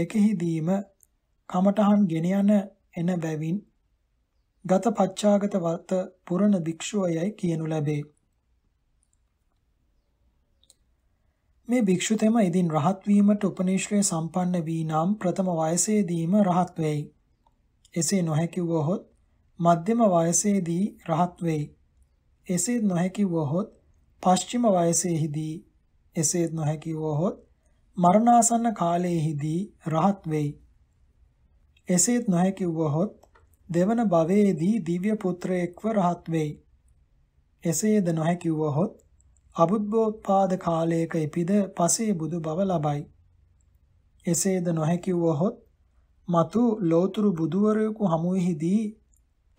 Speaker 1: දෙකෙහිදීම කමඨහන් ගෙන යන එන බැවින් ගත පච්චාගත වත පුරණ භික්ෂුවයයි කියනු ලැබේ. මේ භික්ෂුතෙම ඉදින් රහත් වීමට උපනිශ්‍රය සම්පන්න වී නම් ප්‍රථම වයසේදීම රහත් වෙයි. එසේ නොහැකි වුවහොත් මධ්‍යම වයසේදී රහත් වෙයි. එසේ නොහැකි වුවහොත් පශ්චිම වයසේහිදී එසේ නොහැකි වුවහොත් මරණාසන්න කාලයේදී රහත් වෙයි. එසේත් නොහැකි වුවහොත් දෙවන භවයේදී දිව්‍ය පුත්‍රයෙක්ව රහත් වෙයි. එසේද නොහැකි වුවහොත් අබුද්ධෝත්පාද කාලයක ඉපිද පසේ බුදු බව ලබයි. එසේද නොහැකි වුවහොත් මතු ලෝතුරු බුදුවරයෙකු හමුවෙහිදී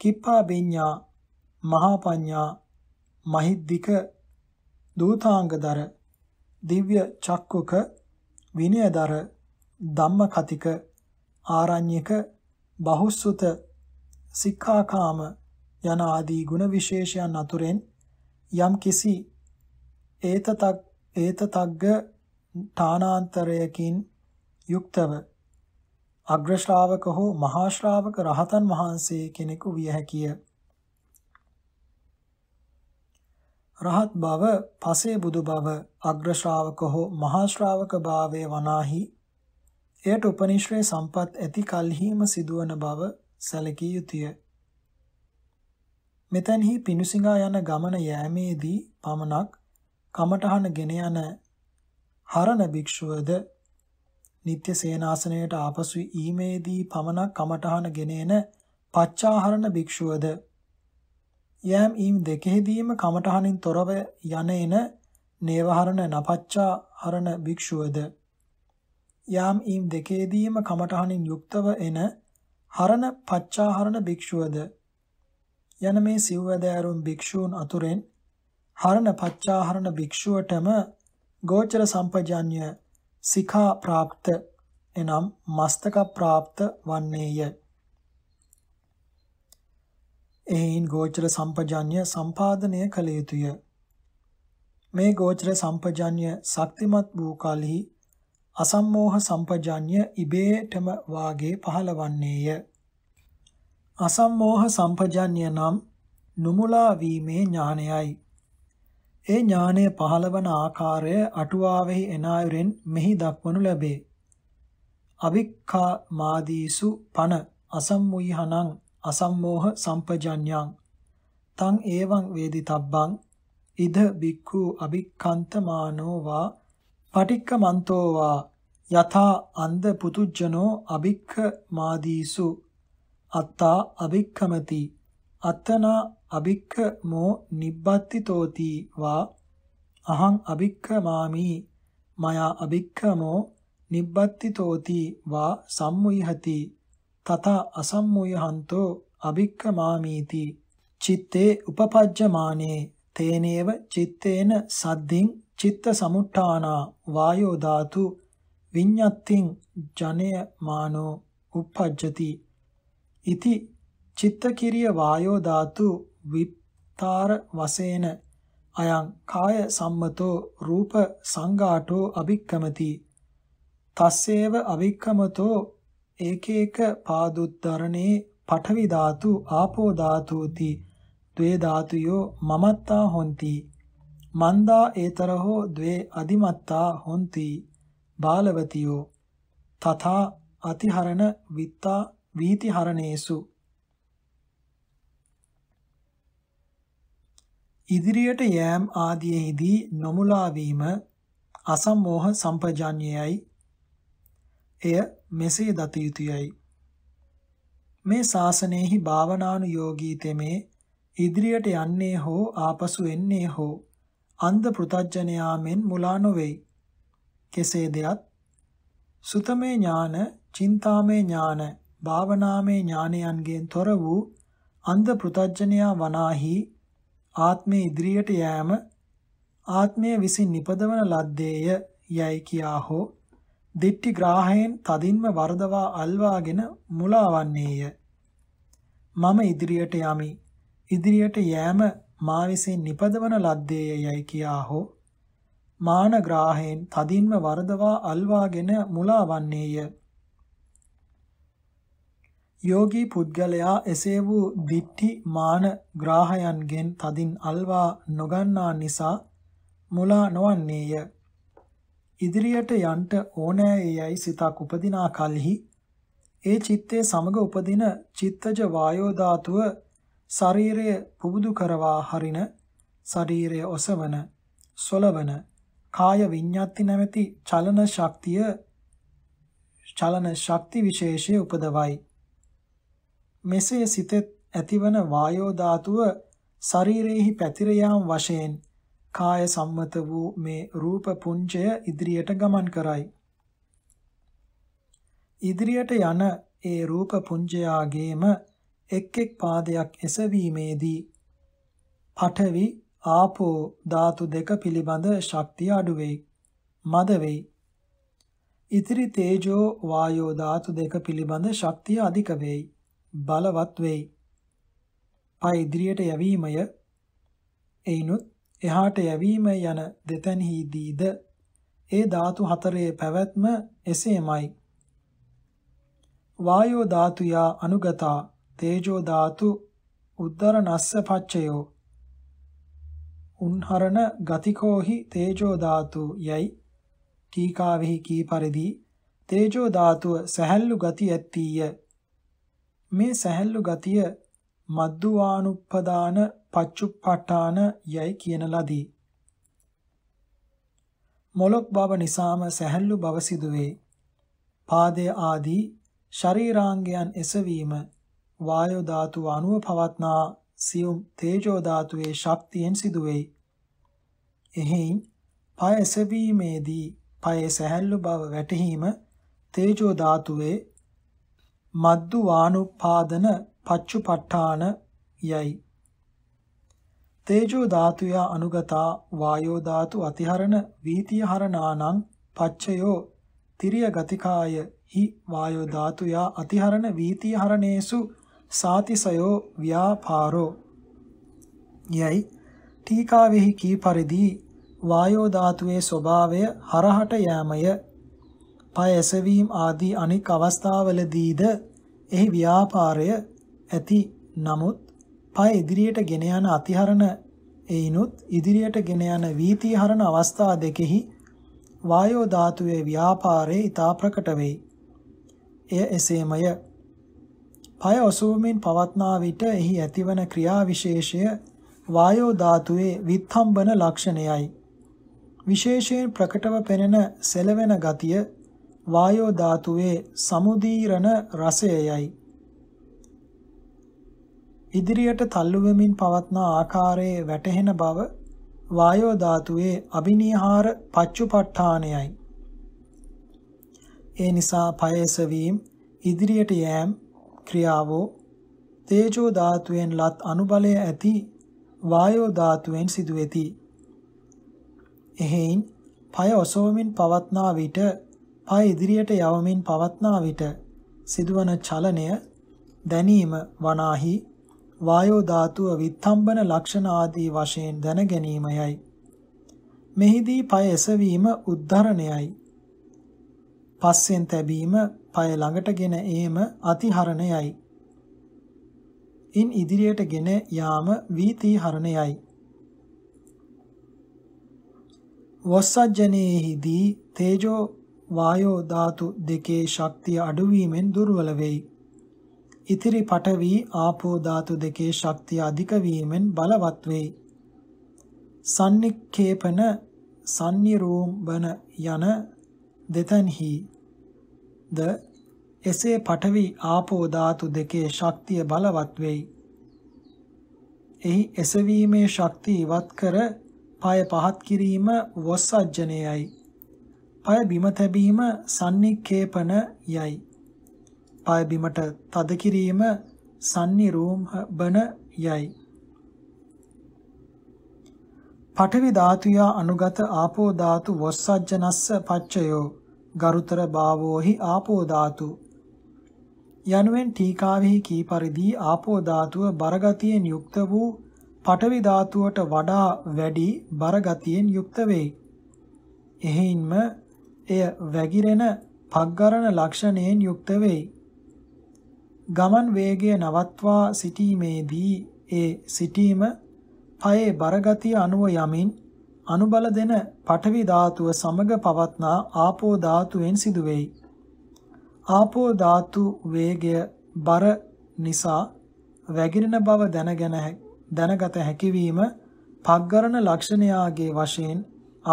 Speaker 1: කිප්පා බිඤ්ඤා මහා පඤ්ඤා මහිද්దిక දූතාංගදර දිව්‍ය චක්කුක විනයදර ධම්මකතික ආරණ්‍යක බහුසුත සික්ඛාකාම යන ආදී ගුණ විශේෂයන් අතුරෙන් යම් කිසි ඒතතක් ඒතතග්ග ඨානාන්තරයකින් යුක්තව අග්‍ර ශ්‍රාවක හෝ මහා ශ්‍රාවක රහතන් වහන්සේ කෙනෙකු විය හැකිය. රහත් බව, පසේ බුදු බව, අග්‍ර ශ්‍රාවක හෝ මහා ශ්‍රාවක භාවයේ වනාහි එයට උපනිශ්‍රේ සම්පත් ඇති කල්හිම සිදුවන බව සැලකිය යුතුය. මෙතෙන්හි පිණුසිඟා යන ගමන යෑමේදී පමණක් කමඨහන ගෙන යන හරණ භික්ෂුවද නිත්‍ය සේනාසනයට ආපසු ඊමේදී පමණක් කමඨහන ගෙන එන පච්චාහරණ භික්ෂුවද යම් ඊම් දෙකෙහිදීම කමඨහනින් තොරව යන එන නේවහරණ නපච්චාහරණ භික්ෂුවද යම් ඊම් දෙකේදීම කමඨහනින් යුක්තව එන හරණ පච්චාහරණ භික්ෂුවද යන මේ සිව්වැදෑරුම් භික්ෂූන් අතුරෙන් හරණ පච්චාහරණ භික්ෂුවටම ගෝචර සම්පජඤ්ඤ සිඛා પ્રાપ્ત එනම් මස්තක પ્રાપ્ત වන්නේය එයින් ගෝචර සම්පජඤ්ඤ සම්පාදනය කළ යුතුය. මේ ගෝචර සම්පජඤ්ඤ ශක්තිමත් වූ කලෙහි අසම්මෝහ සම්පජාඤ්‍ය ඉබේටම වාගේ පහළවන්නේය. අසම්මෝහ සම්පජාඤ්‍ය නම් නුමුලා වීමේ ඥානයයි. ඒ ඥානය පහළවන ආකාරය අටුවාවෙහි එනායුරෙන් මෙහි දක්වනු ලැබේ. අවික්ඛා මාදීසු පන අසම්මුයිහනං අසම්මෝහ සම්පජඤ්ඤං තං ඒවං වේදිතබ්බං ඉද බික්ඛු අවික්ඛන්තමානෝ වා පටික්කමන්තෝ වා යථා අන්ද පුතුජ්ජනෝ අභික්ඛ මාදීසු අත්තා අභික්ඛමති අත්තනා අභික්ඛ මෝ නිබ්බත්ති තෝති වා අහං අභික්ඛ මාමි මයා අභික්ඛමෝ නිබ්බත්ති තෝති වා සම්මුයහති තත අසම්මුයහන්තෝ අභික්ඛ මාමීති චිත්තේ උපපජ්ජමානේ තේනේව චිත්තේන සද්ධින් චිත්ත සමුට්ඨානා වායෝ ධාතු විඤ්ඤත්තිං ජනය මානෝ uppajjati ඉති චිත්තකිරිය වායෝ ධාතු විත්තාර වශයෙන් අයං කාය සම්මතෝ රූප සංඝාටෝ අභික්කමති තස්සේව අවික්කමතෝ ඒකේක පාදුත්තරණේ පඨවි ධාතු ආපෝ ධාතුති ද්වේ ධාතුයෝ මමත්තා හොಂತಿ මන්දා ඒතරහෝ ද්වේ අදිමත්තා හොಂತಿ බාලවතියෝ තථා අතිහරණ විත්තා වීතිහරණේසු ඉදිරියට යෑම් ආදීෙහිදී නොමුලා වීම අසම්මෝහ සම්පජාඤ්ඤයයි එය මෙසේ දත යුතුයයි මේ ශාසනයෙහි භාවනානුයෝගී තෙමේ ඉදිරියට යන්නේ හෝ ආපසු එන්නේ හෝ අන්ධ පෘතජ්ජනයා මෙන් මුලා නොවේයි කෙසේ දෙයත් සුතමේ ඥාන, චින්තාමේ ඥාන, භාවනාමේ ඥානයන්ගෙන් තොර වූ අන්ධ පෘතජ්ජනයා වනාහි ආත්මේ ඉදිරියට යෑම ආත්මය විසින් නිපදවන ලද්දේය යයි කියා හෝ දිට්ටි ග්‍රාහයෙන් තදින්ම වර්ධවා අල්වාගෙන මුලාවන්නේය මම ඉදිරියට යමි ඉදිරියට යෑම මා විසින් නිපදවන ලද්දේය යයි කියා හෝ මානග්‍රාහයෙන් තදින්ම වරදවා අල්වාගෙන මුලා වන්නේය. යෝගී පුද්ගලයා එසේ වූ දිට්ඨි මාන ග්‍රාහයන්ගෙන් තදින් අල්වා නොගන්නා නිසා මුලා නොවන්නේය. ඉදිරියට යන්ට ඕනෑයයි සිතක් උපදිනා කලෙහි ඒ චිත්තේ සමග උපදින චිත්තජ වායෝ ධාතුව ශරීරය පුබුදු කරවා හරින ශරීරය ඔසවන සොලවන කාය විඤ්ඤාති නැමැති චලන ශක්තිය චලන ශක්ති විශේෂයේ උපදවයි. මෙසේ සිතෙත් ඇතිවන වායෝ ධාතුව ශරීරයේහි පැතිර යාම වශයෙන් කාය සම්මත වූ මේ රූප පුඤ්ජය ඉදිරියට ගමන් කරයි. ඉදිරියට යන ඒ රූප පුඤ්ජයාගේම එක් එක් පාදයක් එසවීමේදී පඨවි ආපෝ ධාතු දෙක පිළිබඳ ශක්තිය අඩු වෙයි. මද වෙයි. ඉතිරි තේජෝ වායෝ ධාතු දෙක පිළිබඳ ශක්තිය අධික වෙයි. බලවත් වෙයි. ආ ඉදිරියට යැවීමය එයිනුත් එහාට යැවීම යන දෙතැන්හිදීද ඒ ධාතු හතරේ පැවැත්ම එසේමයි. වායෝ ධාතු යා අනුගතා තේජෝ ධාතු උද්දරණස්ස පච්චයෝ උන්හරණ ගතිකෝහි තේජෝ ධාතු යයි ටීකාවෙහි කී පරිදි තේජෝ ධාතුව සැහැල්ලු ගති ඇත්තීය මේ සැහැල්ලු ගතිය මද්දුවානුප්පදාන පච්චුප්පට්ඨාන යයි කියන ලදී මොලොක් බව නිසාම සැහැල්ලු බව සිදුවේ පාදයේ ආදී ශරීරාංගයන් එසවීම වායෝ ධාතුව අනුව පවත්නා සියුම් තේජෝ ධාතුවේ ශක්තියෙන් සිදුවේයි. එහෙයින් පය එසවීමේදී පයේ සැහැල්ලු බව වැටහීම තේජෝ ධාතුවේ මද්දු වානුපාදන පච්චුපට්ඨාන යයි. තේජෝ ධාතුය අනුගතා වායෝ ධාතු අතිහරණ වීතිය හරණානම් පච්චයෝ තිරිය ගතිකාය හි වායෝ ධාතුය අතිහරණ වීතිය හරණේසු සාතිසයෝ ව්‍යාපාරෝ යයි ටීකාවෙහි කී පරිදි වායෝ ධාතුවේ ස්වභාවය හරහට යෑමය පය ඇසවීම ආදී අනික් අවස්ථාවලදීද එහි ව්‍යාපාරය ඇති නමුත් පය ඉදිරියට ගෙන යන අතිහරණ එයිනුත් ඉදිරියට ගෙන යන වීතිහරණ අවස්ථා දෙකෙහි වායෝ ධාතුවේ ව්‍යාපාරයේ ඊතා ප්‍රකට වෙයි. එය එසේමය පය ඔසවමින් පවත්නා විට එහි ඇතිවන ක්‍රියා විශේෂය වායෝ ධාතුවේ විත්හම්බන ලක්ෂණයයි. විශේෂයෙන් ප්‍රකටව පෙනෙන සෙලවෙන ගතිය වායෝ ධාතුවේ සමුදීරණ රසයයයි. ඉදිරියට තල්ලු වෙමින් පවත්නා ආකාරයේ වැටහෙන බව වායෝ ධාතුවේ අබිනිහාර පච්චුපට්ඨානයයි. ඒ නිසා පයසවීම ඉදිරියට යෑම ක්‍රියාවෝ තේජෝ ධාතුවෙන් ලත් අනුබලය ඇති වායෝ ධාතුවෙන් සිදුවෙති. එහෙයින් පය ඔසවමින් පවත්නා විට පය ඉදිරියට යවමින් පවත්නා විට සිදුවන චලනය දැනීම වනාහි වායෝ ධාතුව විත්තම්බන ලක්ෂණ ආදී වශයෙන් දැන ගැනීමයයි. මෙහිදී පය එසවීම උද්ධරණයයි. පස්සෙන් තැබීම පය ළඟටගෙන ඒම අතිහරණයයි. ඉන් ඉදිරියටගෙන යාම වීතිහරණයයි. වස්සජ්ජනේහිදී තේජෝ වායෝ ධාතු දෙකේ ශක්තිය අඩුවීමෙන් දුර්වල වෙයි. ඉතිරි පඨවි ආපෝ ධාතු දෙකේ ශක්තිය අධික වීමෙන් බලවත් වෙයි. සන්නික්කේපන සන්නිරෝම්බන යන දෙතන්හි ද එසේ පඨවි ආපෝ ධාතු දෙකේ ශක්තිය බලවත් වෙයි. එහි එසවීමේ ශක්තිය ඉවත් කර পায় පහත් කිරීම වොස්සජ්ජනයයි. পায় බිම තැබීම sannikkepana යයි. පාය බිමට තද කිරීම සන්නිරූපබන යයි. පඨවි ධාතුයා අනුගත ආපෝ ධාතු වොස්සජ්ජනස්ස පච්චයෝ ගරුතර භාවෝහි ආපෝ ධාතු යනුවෙන් ටීකාවෙහි කී පරිදි ආපෝ ධාතුව බරගතියෙන් යුක්ත වූ පඨවි ධාතුවට වඩා වැඩි බරගතියෙන් යුක්ත වෙයි. එහෙයින්ම එය වැగిරෙන පග්ගරණ ලක්ෂණයෙන් යුක්ත වෙයි. ගමන් වේගය නවත්වා සිටීමේදී ඒ සිටීම පයේ බරගතිය අනුව යමින් අනුබල දෙන පඨවි ධාතුව සමග පවත්නා ආපෝ ධාතුවෙන් සිදුවේයි. ආපෝ ධාතු වේගය බර නිසා වැగిරෙන බව දැනගෙන දැනගත හැකිවීම පග්ගරණ ලක්ෂණයාගේ වශයෙන්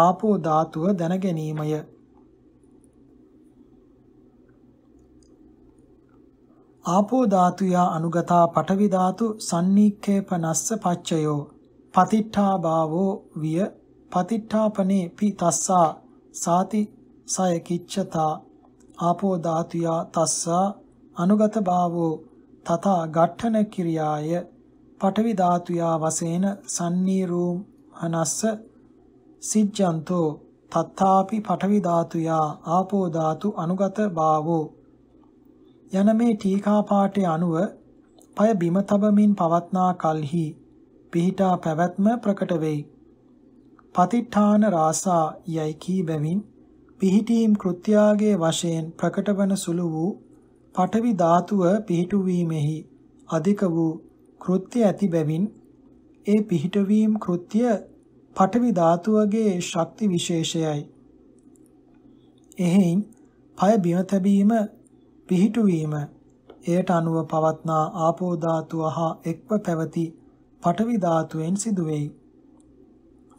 Speaker 1: ආපෝ ධාතුව දැන ගැනීමය. ආපෝ ධාතුයා අනුගතා පඨවි ධාතු සම්නීක්ඛේපනස්ස පච්චයෝ පතිට්ඨා භාවෝ විය පතිට්ඨාපනේ පි තස්සා සාති සය කිච්ඡතා ආපෝ ධාතුයා තස්සා අනුගත භාවෝ තථා ගට්ඨන කිරියාය පඨවි ධාතුයා වශයෙන් sannīrūm hanassa සිජ්ජන්තෝ තත්තාපි පඨවි ධාතුයා ආපෝ ධාතු අනුගත භාවෝ යන මේ ටීකා පාඨයේ අනුව පය බිම තබමින් පවත්නා කල්හි පිහිටා පැවැත්ම ප්‍රකට වෙයි පතිඨාන රාසා යයි කී බැවින් පිහිටීම් කෘත්‍යාගේ වශයෙන් ප්‍රකට වන සුළු වූ පඨවි ධාතුව පිහිටුවීමෙහි අධික වූ කෘත්‍ය ඇති බැවින් ඒ පිහිටවීම කෘත්‍ය පඨවි ධාතුවගේ ශක්ති විශේෂයයි. එහෙන් පය බිම තැබීම පිහිටුවීම එයට අනුව පවත්නා ආපෝ ධාතුව හා එක්ව පැවති පඨවි ධාතුවෙන් සිදුවේයි.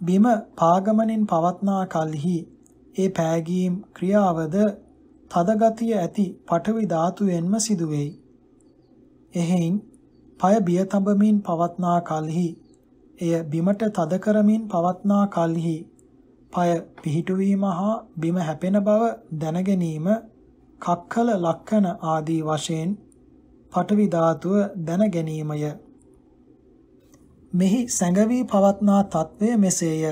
Speaker 1: බිම පාගමනින් පවත්නා කලෙහි ඒ පෑගීම් ක්‍රියාවද තදගතිය ඇති පඨවි ධාතුවෙන්ම සිදුවේයි. එහෙන් পায় බිය තඹමින් පවත්නා කලෙහි එය බිමට තද කරමින් පවත්නා කලෙහි পায় පිහිටුවීම හා බිම හැපෙන බව දැන ගැනීම කක්කල ලක්කන ආදී වශයෙන් පඨවි ධාතුව දැන ගැනීමය. මෙහි සැඟවී පවත්නා తත්වය මෙසේය.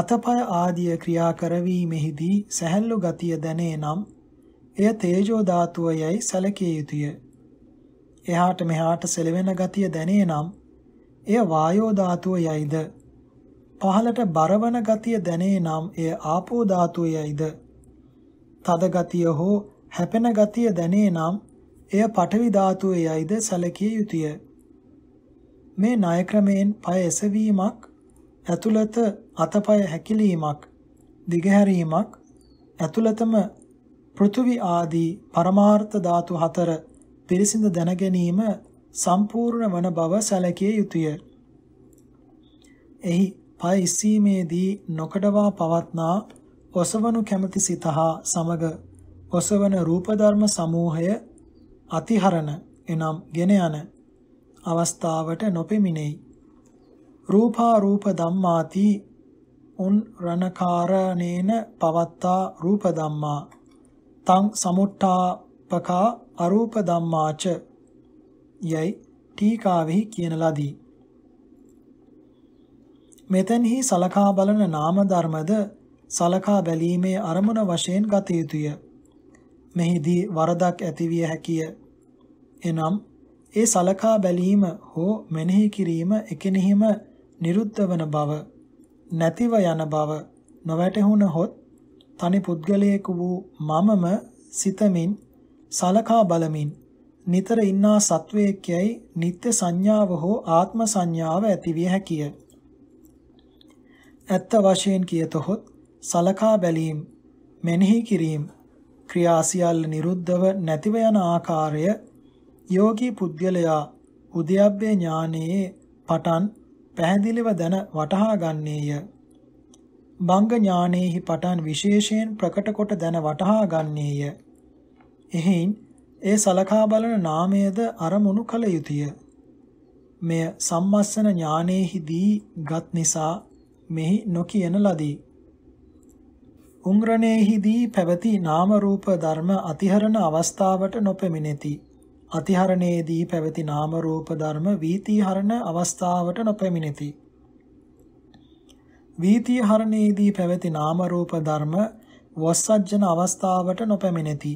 Speaker 1: අතපය ආදිය ක්‍රියා කරවීමෙහිදී සැහැල්ලු ගතිය දැනේ නම් එය තේජෝ ධාතුවයයි සැලකිය යුතුය. එහාට මෙහාට සෙලවෙන ගතිය දැනේ නම් එය වායෝ ධාතුවයයිද. පහළට බරවන ගතිය දැනේ නම් එය ආපෝ ධාතුවයයිද. තද ගතිය හෝ හැපෙන ගතිය දැනේ නම් එය පඨවි ධාතුවේයයිද සැලකිය යුතුය. මේ ණය ක්‍රමයෙන් පය එසවීමක් ඇතුළත අතපය හැකිලීමක් දිගහැරීමක් ඇතුළතම පෘථුවි ආදී පරමාර්ථ ධාතු හතර පිරිසිඳ දැන ගැනීම සම්පූර්ණ වන බව සැලකිය යුතුය. එහි පය ඉසීමේදී නොකඩවා පවත්නා ඔසවනු කැමැති සිත හා සමග ඔසවන රූප ධර්ම සමූහය අතිහරණ එනම් ගෙන යන අවස්ථාවට නොපෙමිණෙයි. රූපාරූප ධම්මාති උන් රණකාරණේන පවත්තා රූප ධම්මා තං සමුට්ඨාපකා අරූප ධම්මාච යයි ටීකාවෙහි කියන ලදී. මෙතෙන්හි සලකා බලන නාම ධර්මද සලකා බැලීමේ අරමුණ වශයෙන් ගත යුතුය. මෙහිදී වරදක් ඇතිවිය හැකිය. එනම් ඒ සලකා බැලීම හෝ මෙනෙහි කිරීම එකිනෙහිම නිරුද්ධ වන බව නැතිව යන බව නොවැටහුණ හොත් තනි පුද්ගලයෙකු වූ මමම සිතමින් සලකා බලමින් නිතර ඉන්නා සත්වයේකයි නিত্য සංඥාව හෝ ආත්ම සංඥාව ඇතිවිය හැකිය. ඇත්ත වශයෙන් කියතොත් සලකා බැලීම මෙනෙහි කිරීම ක්‍රියා සියල්ල නිරුද්ධව නැතිව යන ආකාරය යෝගී පුද්ගලයා උද්‍යප්පේ ඥානයේ පටන් පැහැදිලිව දැන වටහා ගන්නේය. බංග ඥානෙහි පටන් විශේෂයෙන් ප්‍රකට කොට දැන වටහා ගන්නේය. එහෙන් ඒ සලකා බලන නාමයේද අරමුණු කළ යුතුය. මෙය සම්මස්සන ඥානෙහිදී ගත් නිසා මෙහි නොකියන ලදී. උංග්‍රණේහිදී පැවති නාම රූප ධර්ම අතිහරණ අවස්ථාවට නොපෙමිණෙති. අතිහරණයේදී පැවති නාම රූප ධර්ම වීතිහරණ අවස්ථාවට නොපැමිණෙති. වීතිහරණයේදී පැවති නාම රූප ධර්ම වස්සජ්ජන අවස්ථාවට නොපැමිණෙති.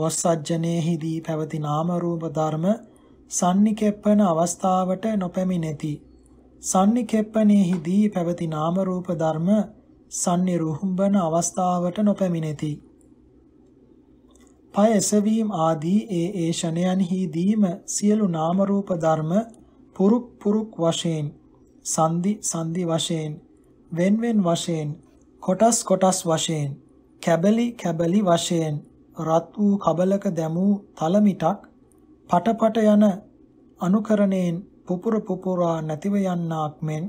Speaker 1: වස්සජ්ජනයේහිදී පැවති නාම රූප ධර්ම සන්නිකෙප්පන අවස්ථාවට නොපැමිණෙති. සන්නිකෙප්පනයේහිදී පැවති නාම රූප ධර්ම සන්නිරුහුම්බන අවස්ථාවට නොපැමිණෙති. පය එසවීම ආදී ඒ ඒ ෂණයන්හිදීම සියලු නාම රූප ධර්ම පුරුක් පුරුක් වශයෙන් සන්දි සන්දි වශයෙන් වෙන්වෙන් වශයෙන් කොටස් කොටස් වශයෙන් කැබලි කැබලි වශයෙන් රත් වූ කබලක දැමූ තලමිටක් පටපට යන අනුකරණයෙන් පුපුර පුපුරා නැතිව යන්නාක් මෙන්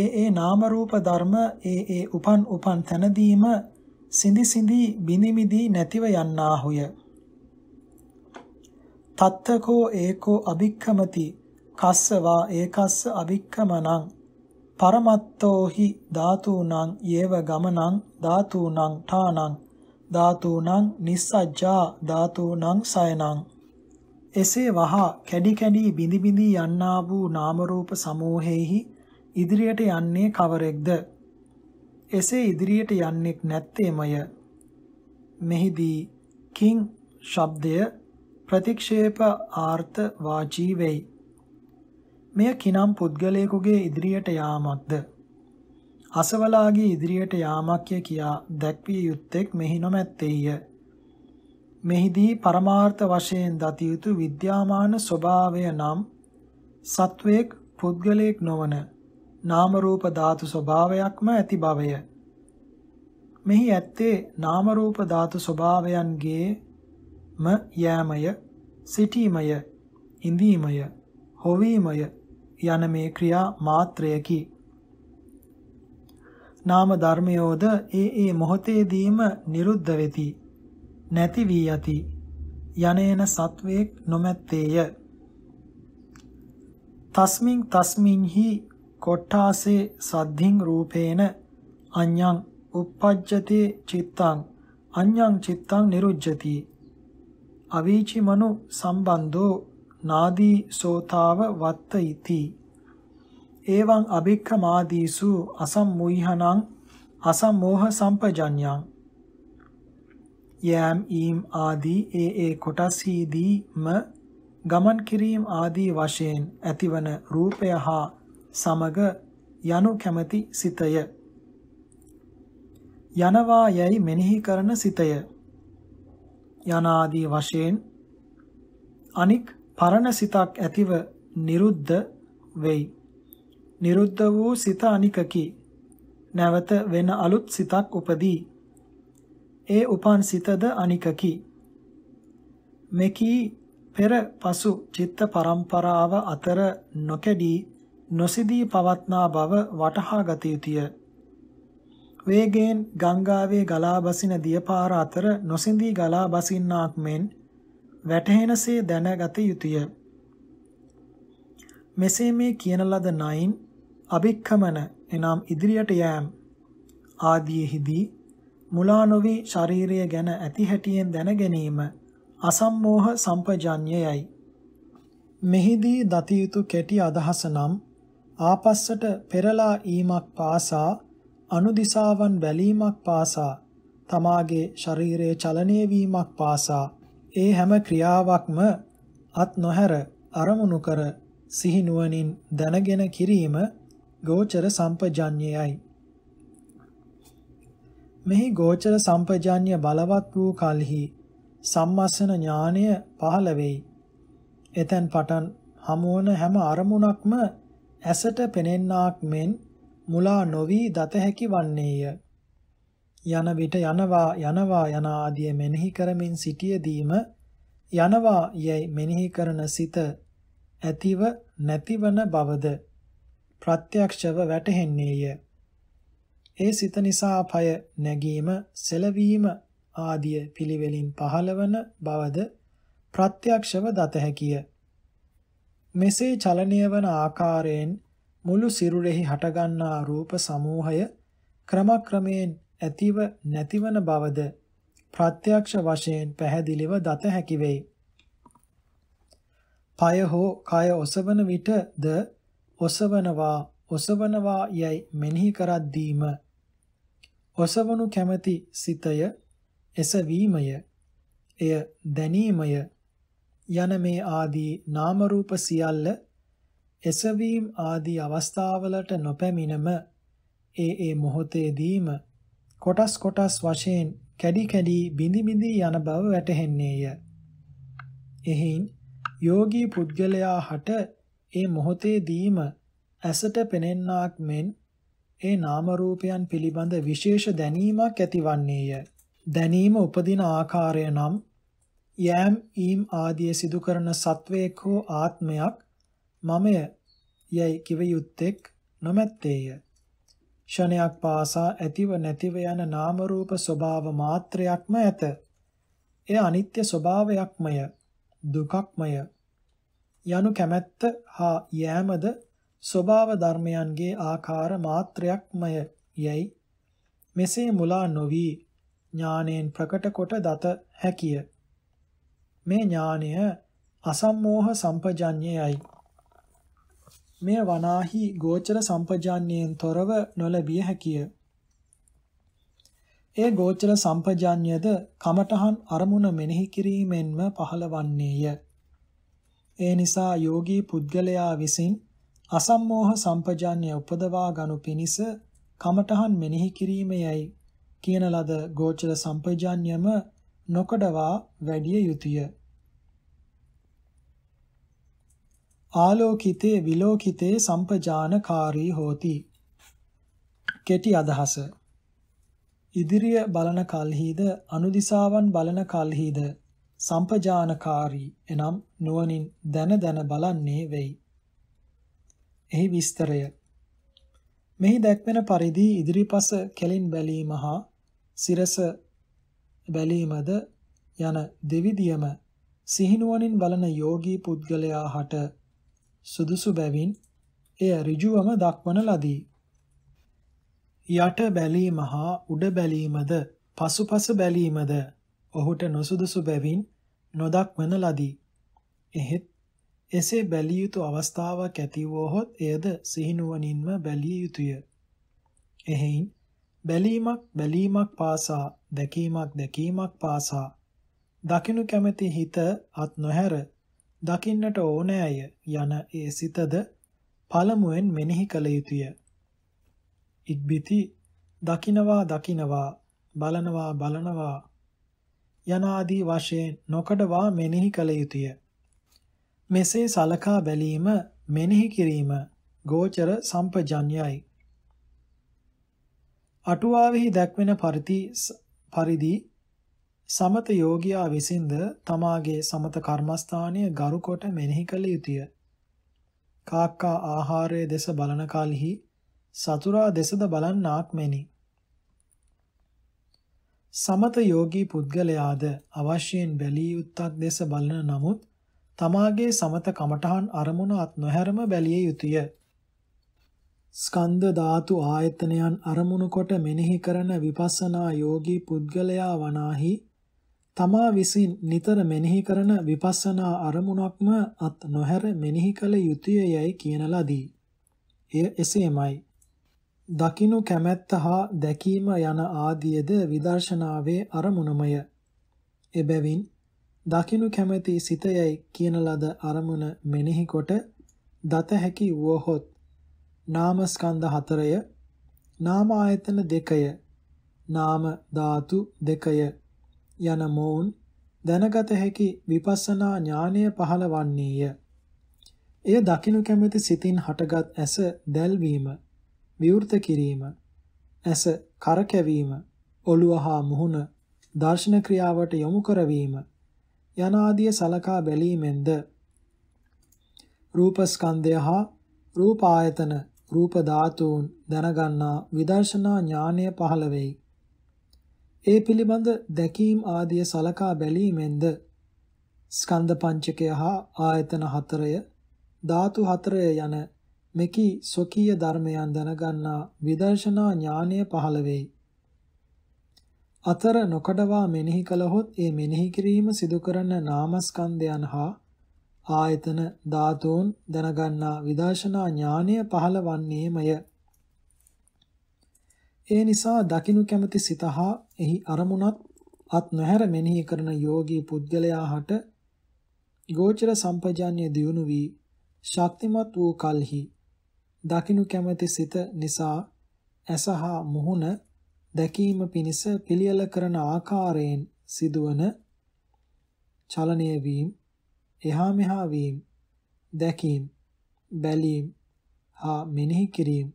Speaker 1: ඒ ඒ නාම රූප ධර්ම ඒ ඒ උපන් උපන් තනදීම සිඳි සිඳි බිනිමිදී නැතිව යන්නාහුය. තත්තකෝ ඒකෝ අභික්කමති කස්සවා ඒකස්ස අභික්කමනං පරමත්තෝහි ධාතුනං යේව ගමනං ධාතුනං ඨානං ධාතුනං නිස්සජ්ජා ධාතුනං සයනං එසේ වහා කැඩි කැඩි බිඳි බිඳි යන්නා වූ නාම රූප සමූහෙහි ඉදිරියට යන්නේ කවරෙක්ද එසේ ඉදිරියට යන්නෙක් නැත්තේමය මෙහිදී කිං ශබ්දය ප්‍රතික්ෂේප ආර්ථ වාචී වෙයි මෙය කිනම් පුද්ගලයෙකුගේ ඉදිරියට යාමක්ද අසවලාගේ ඉදිරියට යාමක් කියා දැක්විය යුත්තේක් මෙහි නොමැත්තේය මෙහිදී පරමාර්ථ වශයෙන් දතියුතු විද්‍යාමාන ස්වභාවය නම් සත්වයක් පුද්ගලයෙක් නොවන නාම රූප ධාතු ස්වභාවයක්ම ඇති බවය. මෙහි ඇත්තේ නාම රූප ධාතු ස්වභාවයන්ගේම යෑමය, සිටීමය, ඉඳීමය, හොවීමය යන මේ ක්‍රියා මාත්‍රයකි. නාම ධර්මයෝද ඒ ඒ මොහොතේදීම නිරුද්ධ වෙති. නැති වී යති. යනේන සත්වයක් නොමැත්තේය. තස්මින් තස්මින්හි කොට්ඨාසේ සද්ධින් රූපේන අඤ්ඤං uppajjati චිත්තං අඤ්ඤං චිත්තං නිරුජ්ජති අවීචි මනු සම්බන්ධෝ නාදී සෝතාව වත්ත ඉති එවං අභික්ඛමාදීසු අසම්මුයිහණං අසම්මෝහ සම්පජඤ්ඤං යම් ඊම් ආදී ඒ ඒ කොටසීදීම ගමන් කිරීම ආදී වශයෙන් ඇතිවන රූපය හා සමග යනු කැමැති සිතය යනවා යැයි මෙනෙහි කරන සිතය යනාදී වශයෙන් අනික් පරණ සිතක් ඇතිව නිරුද්ධ වෙයි නිරුද්ධ වූ සිත අනිකකි නැවත වෙන අලුත් සිතක් උපදී ඒ උපන් සිතද අනිකකි මෙකී පෙර පසු චිත්ත පරම්පරාව අතර නොකැඩී නොසිදී පවත්නා බව වටහා ගත යුතුය. වේගයෙන් ගංගාවේ ගලා බසින දියපාර අතර නොසිඳී ගලා බසින්නාක් මෙන් වැටහෙනසේ දැනගත යුතුය. මෙසේ මේ කියන ලද නයින් අභික්කමන එනම් ඉදිරියට යෑම් ආදීෙහිදී මුලා නොවි ශාරීරය ගැන ඇති හැටියෙන් දැන ගැනීම අසම්මෝහ සම්පජඤ්ඤයයි. මෙහිදී දතියුතු කැටි අදහස නම් ආපස්සට පෙරලා ඊමක් පාසා අනුදිසාවන් වැලීමක් පාසා තමාගේ ශරීරයේ චලනය වීමක් පාසා ඒ හැම ක්‍රියාවක්ම අත් නොහැර අරමුණු කර සිහි නුවණින් දැනගෙන කිරීම ගෝචර සම්පජඤ්ඤයයි මෙහි ගෝචර සම්පජඤ්ඤ බලවත් වූ කලෙහි සම්මස්සන ඥානය පහළ වෙයි එතෙන් පටන් හමුවන හැම අරමුණක්ම ඇසට පෙනෙන්නාක් මෙන් මුලා නොවි දත හැකි වන්නේය. යන විට යනවා යනවා යන ආදිය මෙනෙහි කරමින් සිටියදීම යනවා යයි මෙනෙහි කරන සිත ඇතිව නැතිවන බවද ප්‍රත්‍යක්ෂව වැටහෙන්නේය. ඒ සිත නිසා පය නැගීම, සෙලවීම ආදිය පිළිවෙලින් පහළවන බවද ප්‍රත්‍යක්ෂව දත හැකිය. මෙසේ චලනය වන ආකාරයෙන් මුළු සිරුරෙහි හටගන්නා රූප සමූහය ක්‍රමක්‍රමයෙන් ඇතිව නැතිවන බවද ප්‍රත්‍යක්ෂ වශයෙන් පැහැදිලිව දත හැකි වෙයි. පය හෝ කය ඔසවන විටද ඔසවනවා ඔසවනවා යයි මෙනෙහි කරද්දීම ඔසවනු කැමැති සිතය එසවීමය එය දැනීමය යන මේ ආදී නාම රූප සියල්ල එසවීම ආදී අවස්ථාවලට නොපැමිණම ඒ ඒ මොහොතේදීම කොටස් කොටස් වශයෙන් කැඩි කැඩි බිඳි බිඳි යන බව වැටහෙන්නේය. එහින් යෝගී පුද්ගලයා හට ඒ මොහොතේදීම ඇසට පෙනෙන්නාක් මෙන් ඒ නාම රූපයන් පිළිබඳ විශේෂ දැනීමක් ඇතිවන්නේය. දැනීම උපදින ආකාරය නම් යෑම් ඊම් ආදිය සිදු කරන සත්වයක හෝ ආත්මයක් මමය යයි කිව යුත්තේක් නොමැත්තේය. ෂණයක් පාසා ඇතිව නැතිව යන නාම රූප ස්වභාව මාත්‍රයක්ම ඇත. එය අනිත්‍ය ස්වභාවයක්මය, දුකක්මය. යනු කැමැත්ත හා යෑමද ස්වභාව ධර්මයන්ගේ ආකාර මාත්‍රයක්මය යයි මෙසේ මුලා නොවි ඥාණයෙන් ප්‍රකට කොට දත හැකිය. මේ ඥානය අසම්මෝහ සම්පජඤ්ඤයයි. මේ වනාහි ගෝචර සම්පජාඤ්ඤයෙන් තොරව නොලැබිය හැකිය. ඒ ගෝචර සම්පජාඤ්ඤයද කමඨහන් අරමුණ මෙනෙහි කිරීමෙන්ම පහළවන්නේය. ඒ නිසා යෝගී පුද්ගලයා විසින් අසම්මෝහ සම්පජාඤ්ඤය උපදවා ගනු පිණිස කමඨහන් මෙනෙහි කිරීමයයි කියන ලද ගෝචර සම්පජාඤ්ඤයම නොකඩවා වැඩිය යුතුය. ආලෝකිතේ විලෝකිතේ සම්පජානකාරී හෝති. කෙටි අදහස. ඉදිරිය බලන කල්හිද අනුදිසාවන් බලන කල්හිද සම්පජානකාරී එනම් නුවණින් දන දන බලන්නේ වෙයි. එහි විස්තරය මෙහි දැක්වෙන පරිදි ඉදිරිපස කෙලින් බැලීම හා සිරස බැලීමද යන දෙවිදියම සිහිනුවණින් බලන යෝගී පුද්ගලයා හට සුදුසු බැවින් එය ඍජුවම දක්වන ලදී. යට බැලීම හා උඩ බැලීමද පසුපස බැලීමද ඔහුට නොසුදුසු බැවින් නොදක්වන ලදී. එහෙත් එසේ බැලිය යුතු අවස්ථාවක් ඇති වූහොත් එයද සිහිනුවණින්ම බැලිය යුතුය. එහෙයින් බැලීමක් බැලීමක් පාසා දැකීමක් දැකීමක් පාසා දකිනු කැමැති හිත අත් නොහැර දකින්නට ඕනෑය යන ඒ සිතද පළමුවෙන් මෙනෙහි කළ යුතුය. ඉක්බිති දකිනවා දකිනවා බලනවා බලනවා යනාදී වශයෙන් නොකඩවා මෙනෙහි කළ යුතුය. මෙසේ සලකා බැලීම මෙනෙහි කිරීම ගෝචර සම්පජඤ්ඤයයි. අටුවාවෙහි දැක්වෙන පරිදි සමත යෝගියා විසින්ද තමාගේ සමත කර්මස්ථානය ගරු කොට මෙනෙහි කළ යුතුය. කාක්කා ආහාරයේ දෙස බලන කලෙහි සතුරා දෙසද බලන්නාක් මෙනි. සමත යෝගී පුද්ගලයාද අවශ්‍යයෙන් බැලිය යුත්තක් දෙස බලන නමුත් තමාගේ සමත කමඨහන් අරමුණ අත් නොහැරම බැලිය යුතුය. ස්කන්ධ ධාතු ආයතනයන් අරමුණු කොට මෙනෙහි කරන විපස්සනා යෝගී පුද්ගලයා වනාහි තමා විසින් නිතර මෙනෙහි කරන විපස්සනා අරමුණක්ම අත් නොහැර මෙනෙහි කළ යුතුය යයි කියන ලදී. එය එසේමයි. දකිනු කැමැත්ත හා දැකීම යන ආදියද විදර්ශනාවේ අරමුණමය. එබැවින් දකිනු කැමැති සිතයයි කියන ලද අරමුණ මෙනෙහි කොට දත හැකි වුවහොත් නාම ස්කන්ධ හතරය නාම ආයතන දෙකය නාම ධාතු දෙකය යන මොවුන් දැනගත හැකි විපස්සනා ඥානය පහළවන්නේය. එය දකිනු කැමැති සිතින් හටගත් ඇස දැල්වීම, විවෘත කිරීම, ඇස කරකැවීම, ඔළුව හා මුහුණ දර්ශන ක්‍රියාවට යොමු කරවීම යනාදී සලකා බැලීමෙන්ද රූප ස්කන්ධය හා රූප ආයතන රූප ධාතුන් දැනගන්නා විදර්ශනා ඥානය පහළ වෙයි. ඒ පිළිබඳ දැකීම් ආදිය සලකා බැලීමෙන්ද ස්කන්ධ පංචකය හා ආයතන හතරය ධාතු හතරය යන මෙකී සොකීය ධර්මයන් දැනගන්නා විදර්ශනා ඥානය පහළ වෙයි. අතර නොකඩවා මෙනෙහි කළහොත් ඒ මෙනෙහි කිරීම සිදු කරන නාමස්කන්ධයන් හා ආයතන ධාතුන් දැනගන්නා විදර්ශනා ඥානය පහළවන්නේමය. ඒ නිසා දකිනු කැමැති සිත හා එහි අරමුණත් අත් නොහැර මෙනෙහි කරන යෝගී පුද්ගලයා හට ගෝචර සම්පජාන්‍ය දියුණු වී ශක්තිමත් වූ කල්හි දකිනු කැමැති සිත නිසා ඇස හා මුහුණ දැකීම පිණිස පිළියල කරන ආකාරයෙන් සිදුවන චලනය වීම එහා මෙහා වීම දැකීම බැලීම හා මෙනෙහි කිරීම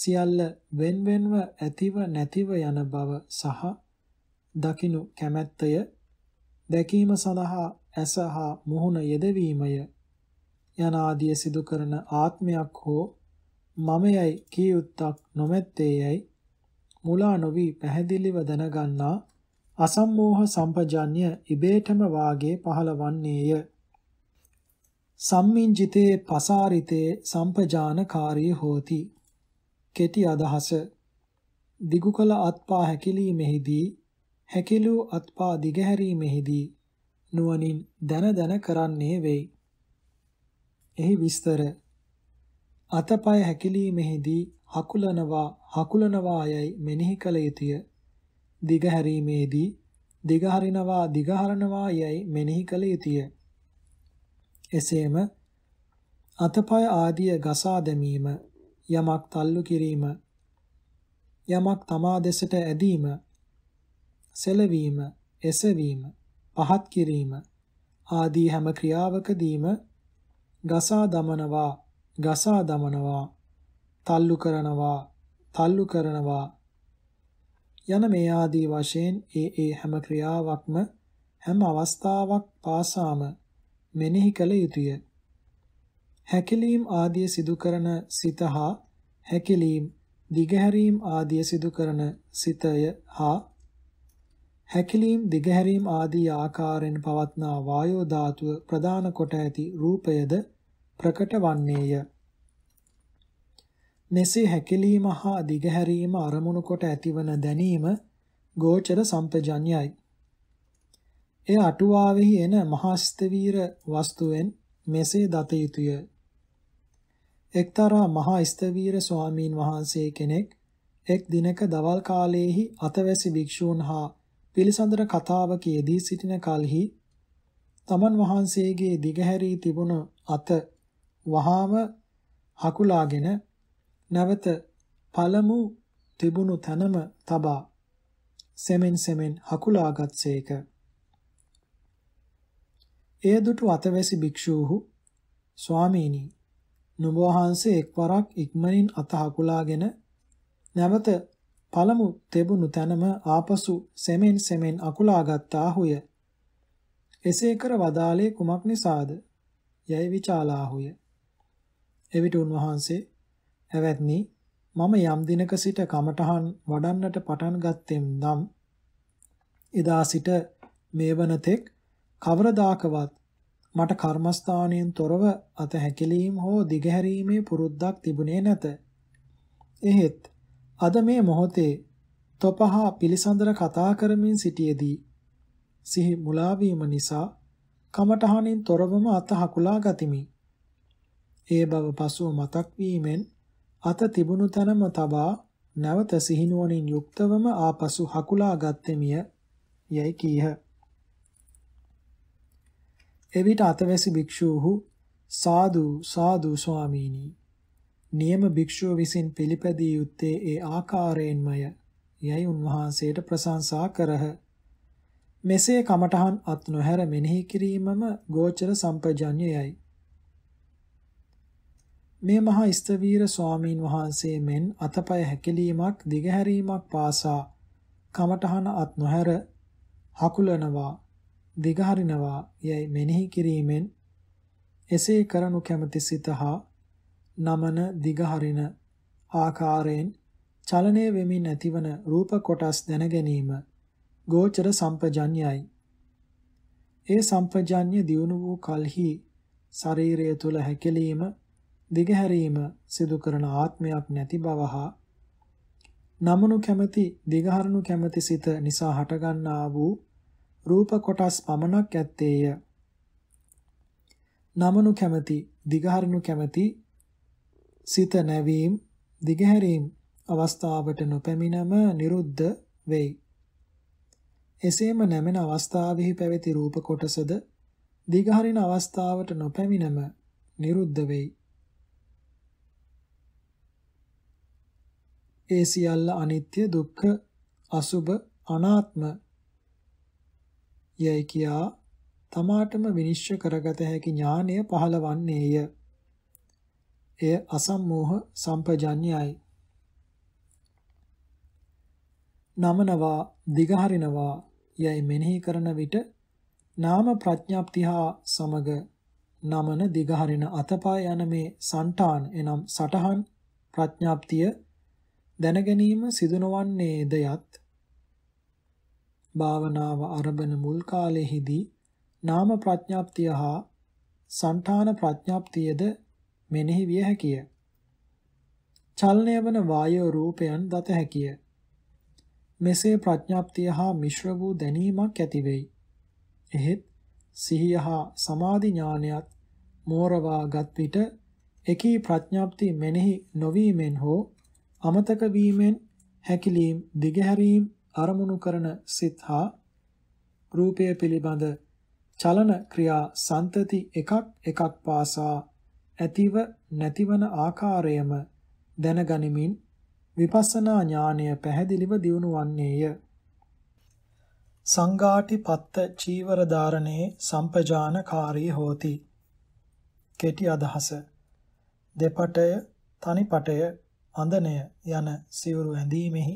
Speaker 1: සියල්ල වෙන්වෙන්ව ඇතිව නැතිව යන බව සහ දකිනු කැමැත්තය දැකීම සඳහා ඇස හා මුහුණ යෙදවීමය යන ආදිය සිදු කරන ආත්මයක් හෝ මමයයි කිය යුත්තක් නොමැත්තේයයි මුලා නොවි පැහැදිලිව දැනගන්නා අසම්මෝහ සම්පජඤ්ඤ ඉබේටම වාගේ පහළවන්නේය. සම්මින්ජිතේ පසාරිතේ සම්පජානකාරී හෝති. කෙටි අදහස දිගු කළ අත්පා හැකිලීමේදී හැකිලූ අත්පා දිගහැරීමේදී නුවණින් දන දන කරන්නේ වෙයි. එහි විස්තර අතපය හැකිලීමේදී හකුලනවා හකුලනවා යයි මෙනෙහි කළ යුතුය. දිගහැරීමේදී දිගහරිනවා දිගහරනවා යයි මෙනෙහි කළ යුතුය. එසේම අතපය ආදිය ගසා දැමීම යමක් තල්ලු කිරීම යමක් තමා දෙසට ඇදීම සෙලවීම එසවීම පහත් කිරීම ආදී හැම ක්‍රියාවකදීම ගසා දමනවා ගසා දමනවා තල්ලු කරනවා තල්ලු කරනවා යන මේ ආදී වශයෙන් ඒ ඒ හැම ක්‍රියාවක්ම හැම අවස්ථාවක් පාසාම මෙනෙහි කළ යුතුය. හැකිලීම් ආදිය සිදු කරන සිත හා හැකිලීම් දිගහැරීම් ආදිය සිදු කරන සිතය හා හැකිලීම් දිගහැරීම් ආදී ආකාරයෙන් පවත්නා වායෝ ධාතුව ප්‍රදාන කොට ඇති රූපයද ප්‍රකට වන්නේය. මෙසේ හැකිලීම හා දිගහැරීම අරමුණු කොට ඇතිවන දැනීම ගෝචර සම්පජඤ්ඤයයි. එය අටුවාවෙහි එන මහස්තවීර වස්තුවෙන් මෙසේ දත යුතුය. එක්තරා මහස්තවීර ස්වාමීන් වහන්සේ කෙනෙක් එක් දිනක දවල් කාලයේහි අතවැසි භික්ෂූන් හා පිළිසඳර කතාවකයේදී සිටින කලෙහි තමන් වහන්සේගේ දිගහැරී තිබුණු අත වහාම හකුලාගෙන නැවත පළමු තිබුණු තැනම තබා සෙමෙන් සෙමෙන් හකුලාගත්සේක. එය දුටු අතවැසි භික්ෂූහු ස්වාමීනි නුඹ වහන්සේ එක්වරක් ඉක්මනින් අත හකුලාගෙන නැවත පළමු තෙබුණු තැනම ආපසු සෙමෙන් සෙමෙන් අකුලාගත්තාහුය. එසේ කර වදාලේ කුමක් නිසාද? යයි විචාලාහුය. එවිට උන්වහන්සේ ඇවැත්නි මම යම් දිනක සිට කමඨහන් වඩන්නට පටන් ගත්තෙම් නම් එදා සිට මේවනතෙක් කවරදාකවත් මට කර්මස්ථානයෙන් තොරව අත හැකිලීම හෝ දිගහැරීමේ පුරුද්දක් තිබුණේ නැත. එහෙත් අද මේ මොහොතේ තොපහා පිළිසඳර කතා කරමින් සිටියේදී සිහි මුලා නිසා කමඨහනින් තොරවම අත හකුලා ගතිමි. ඒ බව පසුව මතක් වීමෙන් අත තිබුණු තැනම තබා නැවත සිහිනුවණින් යුක්තවම ආපසු හකුලා ගත්තෙමිය යයි කීහ. එවිට අතවැසි භික්ෂූහු සාදු සාදු ස්වාමීනි නියම භික්ෂුව විසින් පිළිපැදිය යුත්තේ ඒ ආකාරයෙන්මය යයි උන්වහන්සේට ප්‍රශංසා කරහ. මෙසේ කමඨහන් අත් නොහැර මෙනෙහි කිරීමම ගෝචර සම්පජඤ්ඤයයි. මේ මහා ස්තවීර ස්වාමීන් වහන්සේ මෙන් අතපය හැකිලීමක් දිගහැරීමක් පාසා කමඨහන අත් නොහැර හකුලනවා දිගහරිනවා යයි මෙනෙහි කිරීමෙන් එසේ කරනු කැමති සිතහා නමන දිගහරින ආකාරයෙන් චලනය වෙමින් ඇතිවන රූප කොටස් දැන ගැනීම ගෝචර සම්පජඤ්ඤයයි. ඒ සම්පජඤ්ඤ දියුණු වූ කලහි ශරීරය තුල හැකලීම දිගහැරීම සිදු කරන ආත්මයක් නැති බව හා නමනු කැමැති දිගහරනු කැමැති සිත නිසා හටගන්නා වූ රූප කොටස් පමණක් ඇත්තේය. නමනු කැමැති දිගහරනු කැමැති සිත නැවීම දිගහැරීම අවස්ථාවට නොපැමිණම නිරුද්ධ වෙයි. එසේම නැමෙන අවස්ථාවෙහි පැවති රූප කොටසද දිගහරින අවස්ථාවට නොපැමිණම නිරුද්ධ වෙයි. ඒ සියල්ල අනිත්‍ය දුක්ඛ අසුභ අනාත්ම යයි කියා තමාටම විනිශ්චය කරගත හැකි ඥානය පහළවන්නේය. එය අසම්මෝහ සම්පජඤ්ඤයයි. නමනවා දිගහරිනවා යයි මෙනෙහි කරන විට නාම ප්‍රඥාප්තිය හා සමග නමන දිගහරින අතපා යන මේ సంతාන එනම් සටහන් ප්‍රඥාප්තිය දැනගැනීම සිදුනවන්නේද යත් භාවනාව අරබන මුල් කාලෙහිදී නාම ප්‍රඥාප්තිය හා సంతාන ප්‍රඥාප්තියද මෙනෙහි විය හැකිය. චලනය වන වායෝ රූපයන් දත හැකිය. මෙසේ ප්‍රඥාප්තිය හා මිශ්‍ර වූ දැනීමක් ඇති වෙයි. එහෙත් සිහිය හා සමාධි ඥානයත් මෝරවාගත් විට එකී ප්‍රඥාප්ති මෙනෙහි නොවීමෙන් හෝ අමතක වීමෙන් හැකිලීම් දිගහැරීම් අරමුණු කරන සිත හා රූපය පිළිබඳ චලන ක්‍රියා සන්තති එකක් එකක් පාසා ඇතිව නැතිවන ආකාරයම දැනගනිමින් විපස්සනා ඥානය පැහැදිලිව දියුණු වන්නේය. සංඝාටිපත්ත චීවර ධාරණේ සම්පජානකාරී හෝති. කෙටි අදහස. දෙපටය තනිපටය අඳනය යන සිවුරු ඇඳීමෙහි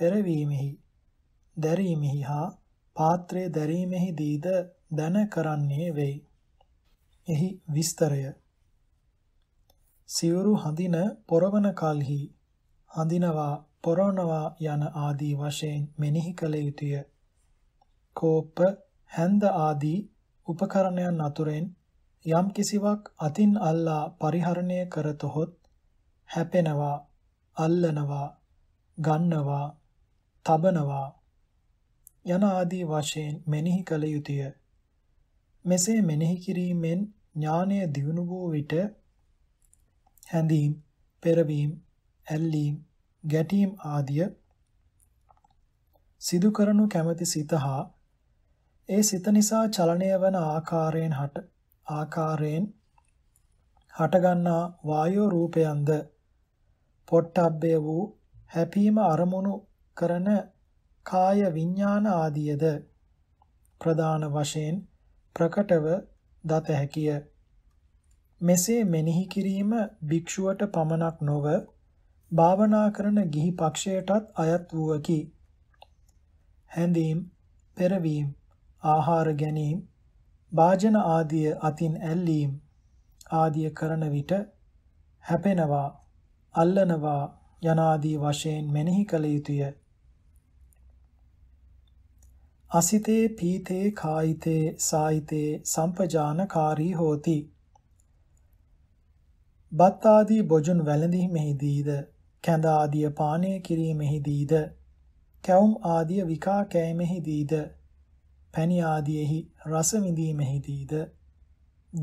Speaker 1: පෙරවීමෙහි දැරීමෙහි හා පාත්‍රය දැරීමෙහි දීද දැන කරන්නේ වෙයි. එහි විස්තරය සිවුරු හඳින පොරවන කල්හි හඳිනවා පොරවනවා යන ආදී වශයෙන් මෙනෙහි කළ යුතුය. කෝප හැන්ද ආදී උපකරණයන් අතුරෙන් යම් කිසිවක් අතින් අල්ලා පරිහරණය කරතොත් හැපෙනවා, අල්ලනවා, ගන්නවා, තබනවා යන ආදී වශයෙන් මෙනෙහි කළ යුතුය. මෙසේ මෙනෙහි කිරීමෙන් ඥානය දියුණු වූ විට හැඳීම්, පෙරවීම, ඇල්ලීම්, ගැටීම් ආදිය සිදු කරනු කැමැති සිත හා ඒ සිත නිසා චලනය වන ආකාරයෙන් හට ආකාරයෙන් හටගන්නා වායෝ රූපයන්ද පොට්ටබ්බය වූ හැපීම අරමුණු කරන කාය විඥාන ආදියද ප්‍රධාන වශයෙන් ප්‍රකටව දත හැකිය. මෙසේ මෙනෙහි කිරීම භික්ෂුවට පමණක් නොව භාවනා කරන ගිහි පක්ෂයටත් අයත් වූවකි. හැඳීම්, පෙරවීම, ආහාර ගැනීම, වාජන ආදිය අතින් ඇල්ලීම ආදිය කරන විට හැපෙනවා. අල්ලනවා යනාදී වශයෙන් මෙනෙහි කළ යුතුය. අසිතේ පීතේ කායිතේ සායිතේ සම්පජානකාරී හෝති. බත් ආදී බොජුන් වැළඳීමෙහිදීද කැඳ ආදිය පානය කිරීමෙහිදීද කැවුම් ආදිය විකා කෑමෙහිදීද පැණි ආදියෙහි රස විඳීමෙහිදීද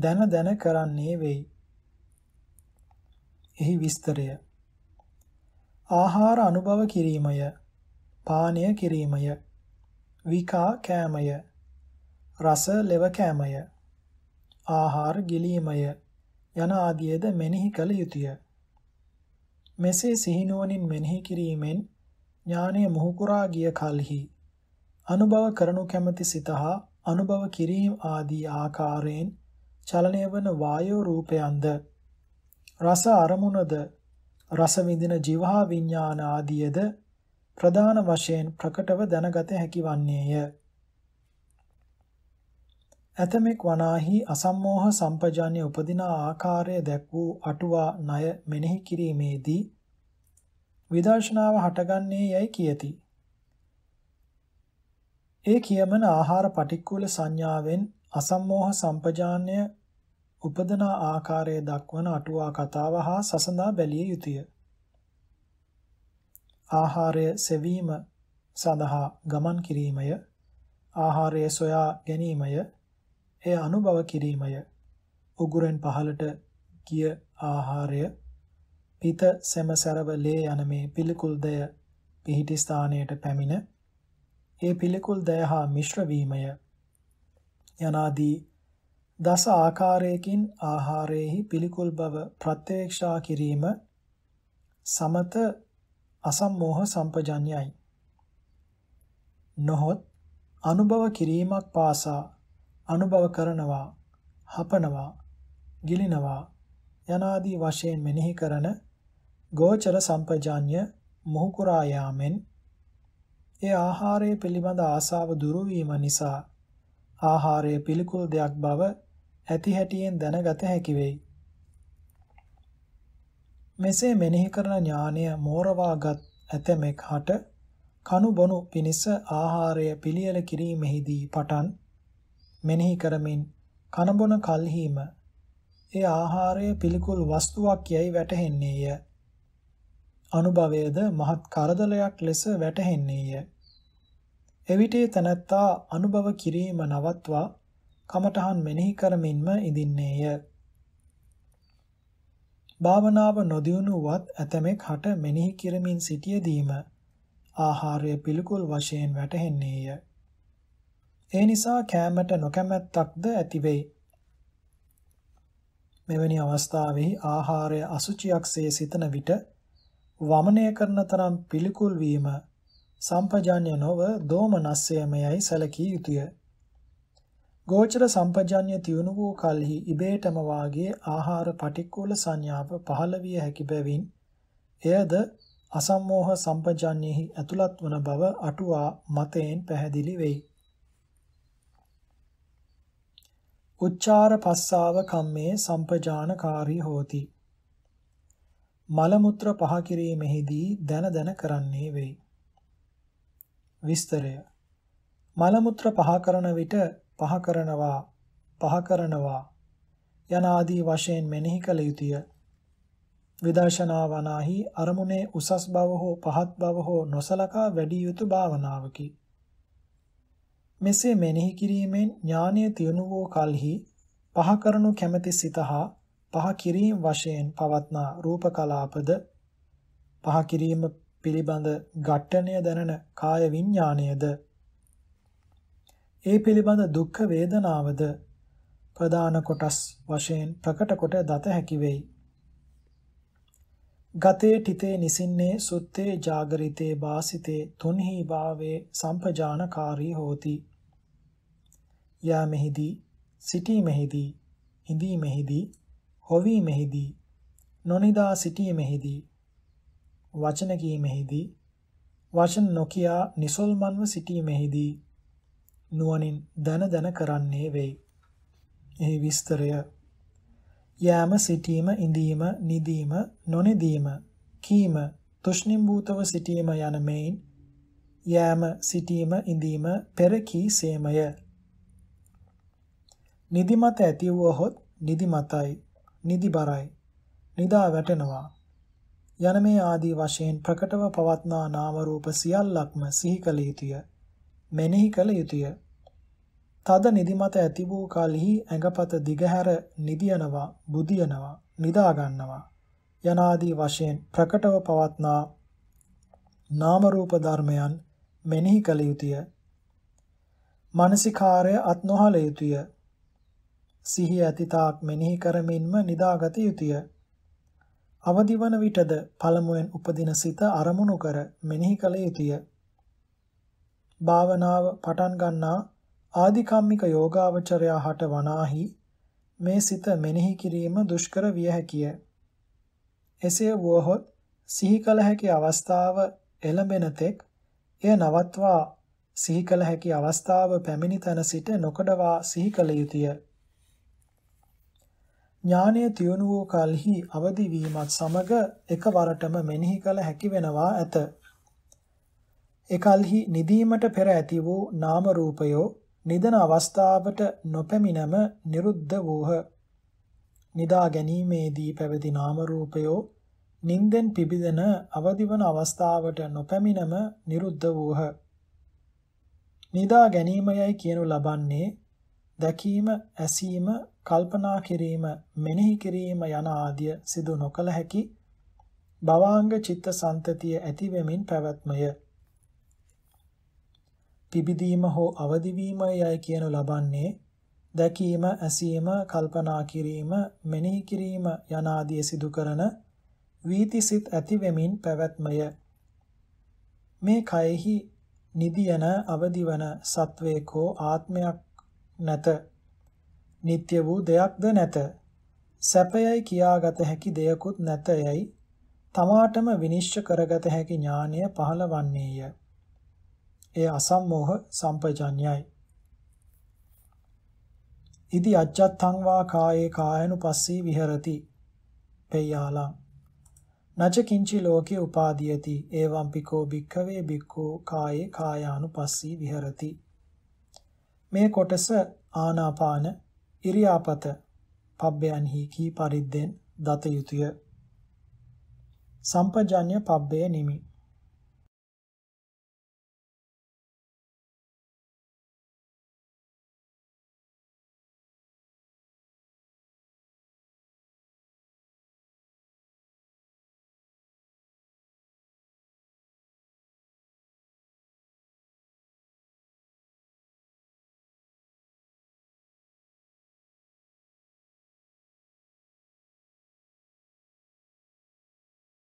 Speaker 1: දන දන කරන්නේ වෙයි. එහි විස්තරය ආහාර අනුභව කිරීමය පානය කිරීමය විකා කෑමය රස ලෙව කෑමය ආහාර ගිලීමය යන ආදියද මෙනෙහි කළ යුතුය මෙසේ සිහිනුවණින් මෙනෙහි කිරීමෙන් ඥානය මුහුකුරා ගිය කලෙහි අනුභව කරනු කැමැති සිත හා අනුභව කිරීම ආදී ආකාරයෙන් චලනය වන වායෝ රූපයන්ද රස අරමුණද රස විඳින જીවහා විඥාන ආදියද ප්‍රධාන වශයෙන් ප්‍රකටව දැනගත හැකි වන්නේය. ඇතමෙක් වනාහි අසම්මෝහ සම්පජාන්‍ය උපදින ආකාරය දැක් වූ අටුවා ණය මෙනෙහි කිරීමේදී විදර්ශනාව හටගන්නේ යයි කියති. ඒ කියමන ආහාර පටික්කුල සංඥාවෙන් අසම්මෝහ සම්පජාන්‍ය උපදන ආකාරය දක්වන අටුවා කතාව හා සසඳා බැලිය යුතුය. ආහාරය සෙවීම සඳහා ගමන් කිරීමය ආහාරය සොයා ගැනීමය එය අනුභව කිරීමය උගුරෙන් පහලට ගිය ආහාරය පිත සෙම සරව ලේ යන මේ පිළිකුල් දය පිහිටි ස්ථානයට පැමිණ ඒ පිළිකුල් දය හා මිශ්‍ර වීමය යනාදී දස ආකාරයකින් ආහාරයේහි පිළිකුල් බව ප්‍රත්‍යක්ෂා කිරීම සමත අසම්මෝහ සම්පජඤ්ඤයයි. නොහොත් අනුභව කිරීමක් පාසා අනුභව කරනවා, හපනවා, ගිලිනවා යනාදී වශයෙන් මෙනෙහි කරන ගෝචර සම්පජඤ්ඤ මොහුකුරා යාමෙන් ඒ ආහාරය පිළිබඳ ආසාව දුරු නිසා ආහාරය පිළිකුල් දෙයක් බව ඇති හැටියෙන් දැනගත හැකි වෙයි. මෙසේ මෙනෙහි කරන ඥානය මෝරවාගත් ඇතමෙක් හට කනු බොනු පිණිස ආහාරය පිළියෙල කිරීමෙහිදී පටන් මෙනෙහි කරමින් කනබොන කල්හිම ඒ ආහාරය පිළිකුල් වස්තුවක් යයි වැටහෙන්නේය. අනුභවයද මහත් කරදලයක් ලෙස වැටහෙන්නේය. එවිටේ තනත්තා අනුභව කිරීම නවත්වා කමඨහන් මෙනෙහි කරමින්ම ඉඳින්නේය. භාවනාව නොදියුණුවත් ඇතමෙක් හට මෙනෙහි කිරීමෙන් සිටියදීම ආහාරය පිළිකුල් වශයෙන් වැටහෙන්නේය. ඒ නිසා කෑමට නොකැමැත්තක්ද ඇතිවෙයි. මෙවැනි අවස්ථාවෙහි ආහාරය අසුචියක්සේ සිතන විට වමනය කරන තරම් පිළිකුල් වීම සම්පජාඤ්‍ය නොව දෝමනස්සයමයි සැලකිය යුතුය. ගෝචර සම්පජාඤ්‍ය තියුණු වූ කල්හි ඉබේටම වාගේ ආහාර පටික්කුල සංඥාව පහළ විය හැකි බැවින් එයද අසම්මෝහ සම්පජාඤ්‍යෙහි ඇතුළත් වන බව අටුවා මතයෙන් පැහැදිලි වෙයි. උච්චාර පස්සාව කම්මේ සම්පජානකාරී හෝති. මල මුත්‍ර පහ කිරීමෙහිදී දන දන කරන්නේ වෙයි. විස්තරය මල මුත්‍ර පහ කරන විට පහ කරනවා පහ කරනවා යන ආදී වශයෙන් මෙනෙහි කළ යුතුය. විදර්ශනා වනාහි අරමුණේ උසස් බව හෝ පහත් බව හෝ නොසලකා වැඩි යුතු භාවනාවකි. මෙසේ මෙනෙහි කිරීමෙන් ඥානය තියුණු වූ කලෙහි පහ කරනු කැමැති සිත හා පහ කිරීම වශයෙන් පවත්නා රූප කලාපද පහ කිරීම පිළිබඳ ඝට්ටණය දැනන කාය විඥාණයද ඒ පිළිබඳ දුක්ඛ වේදනාවද ප්‍රධාන කොටස් වශයෙන් ප්‍රකට කොට දත හැකි වෙයි. ගතේ තිතේ නිසින්නේ සුත්තේ జాగරිතේ වාසිතේ තුන්හි භාවේ සම්පජානකාරී හෝති යාමෙහිදී සිටීමෙහිදී හිඳීමෙහිදී හොවීමෙහිදී නොනිදා සිටීමෙහිදී වචන කීමෙහිදී වචන නොකියා නිසල්මන්ව සිටීමෙහිදී නුවණින් දන දන කරන්නේ වෙයි. එහි විස්තරය යාම සිටීම ඉඳීම නිදීම නොනිදීම කීම තුෂ්ණිම්භූතව සිටීම යන මෙයින් යාම සිටීම ඉඳීම පෙරකී සේමය නිදිමත ඇති වූහොත් නිදිමතයි නිදිබරයි නිදා වැටෙනවා යන මේ ආදී වශයෙන් ප්‍රකටව පවත්නා නාම රූප සියල්ලක්ම සිහි කළ යුතුය මෙනෙහි කළ යුතුය. තද නිදිමත ඇති වූ කලෙහි ඇඟපත දිගහැර නිදියනවා, බුදියනවා, නිදා ගන්නවා යනාදී වශයෙන් ප්‍රකටව පවත්නා නාම රූප ධර්මයන් මෙනෙහි කළ යුතුය. මානසිකාර්ය අත්නොහල යුතුය. සිහිය ඇතිතාක් මෙනෙහි කරමින්ම නිදාගත යුතුය. අවදිවන විටද පළමුවෙන් උපදින සිත අරමුණු කර මෙනෙහි කළ යුතුය. භාවනාව පටන් ගන්නා ආධිකම්මික යෝගාවචරයා හට වනාහි මේ සිත මෙනෙහි කිරීම දුෂ්කර විය හැකිය. එසේ වුවහොත් සිහි කළ හැකි අවස්ථාව එළඹෙන තෙක් එය නවත්වා සිහි කළ හැකි අවස්ථාව පැමිණි තැන සිට නොකඩවා සිහි කළ යුතුය. ඥානය තියුණු වූ කල්හි අවදි වීමත් සමග එකවරටම මෙනෙහි කළ හැකි වෙනවා ඇත. එකල්හි නිදීමට පෙර ඇති වූ නාම රූපයෝ නිදන අවස්ථාවට නොපැමිණම නිරුද්ධ වූහ. නිදා ගැනීමේදී පැවති නාම රූපයෝ නින්දෙන් පිබිදෙන අවදිවන අවස්ථාවට නොපැමිණම නිරුද්ධ වූහ. නිදා ගැනීමයයි කියනු ලබන්නේ දැකීම, ඇසීම, කල්පනා කිරීම, මෙනෙහි කිරීම යන ආදිය සිදු නොකළ හැකි භවාංග චිත්ත සන්තතිය ඇති වෙමින් පැවැත්මය. පිබිදීම හෝ අවදිවීම යයි කියනු ලබන්නේ දැකීම, ඇසීම, කල්පනා කිරීම, මෙනෙහි කිරීම යනාදී සිදු කරන වීතිසිත ඇති වෙමින් පැවැත්මය. මේ කයෙහි නිදියන අවදිවන සත්වේකෝ ආත්මයක් නැත. නিত্য වූ දෙයක්ද නැත. සැපයයි කියාගත හැකි දෙයකුත් නැතයයි තමාටම විනිශ්චය කරගත හැකි ඥානය පහළවන්නේය. එය අසම්මෝහ සම්පජඤ්ඤයයි. ඉදි අජ්ජත්තං වා කායේ කායනුපස්සී විහෙරති. පේයාලං නච කිංචි ලෝකේ උපාදීයති එවං පිකෝ භික්ඛවේ භික්ඛෝ කායේ කායානුපස්සී විහෙරති. මේ කොටස ආනාපාන ඉරියාපත පබ්බයන්හි කී පරිද්දෙන් දත යුතුය. සම්පජඤ්ඤ පබ්බේ නිමි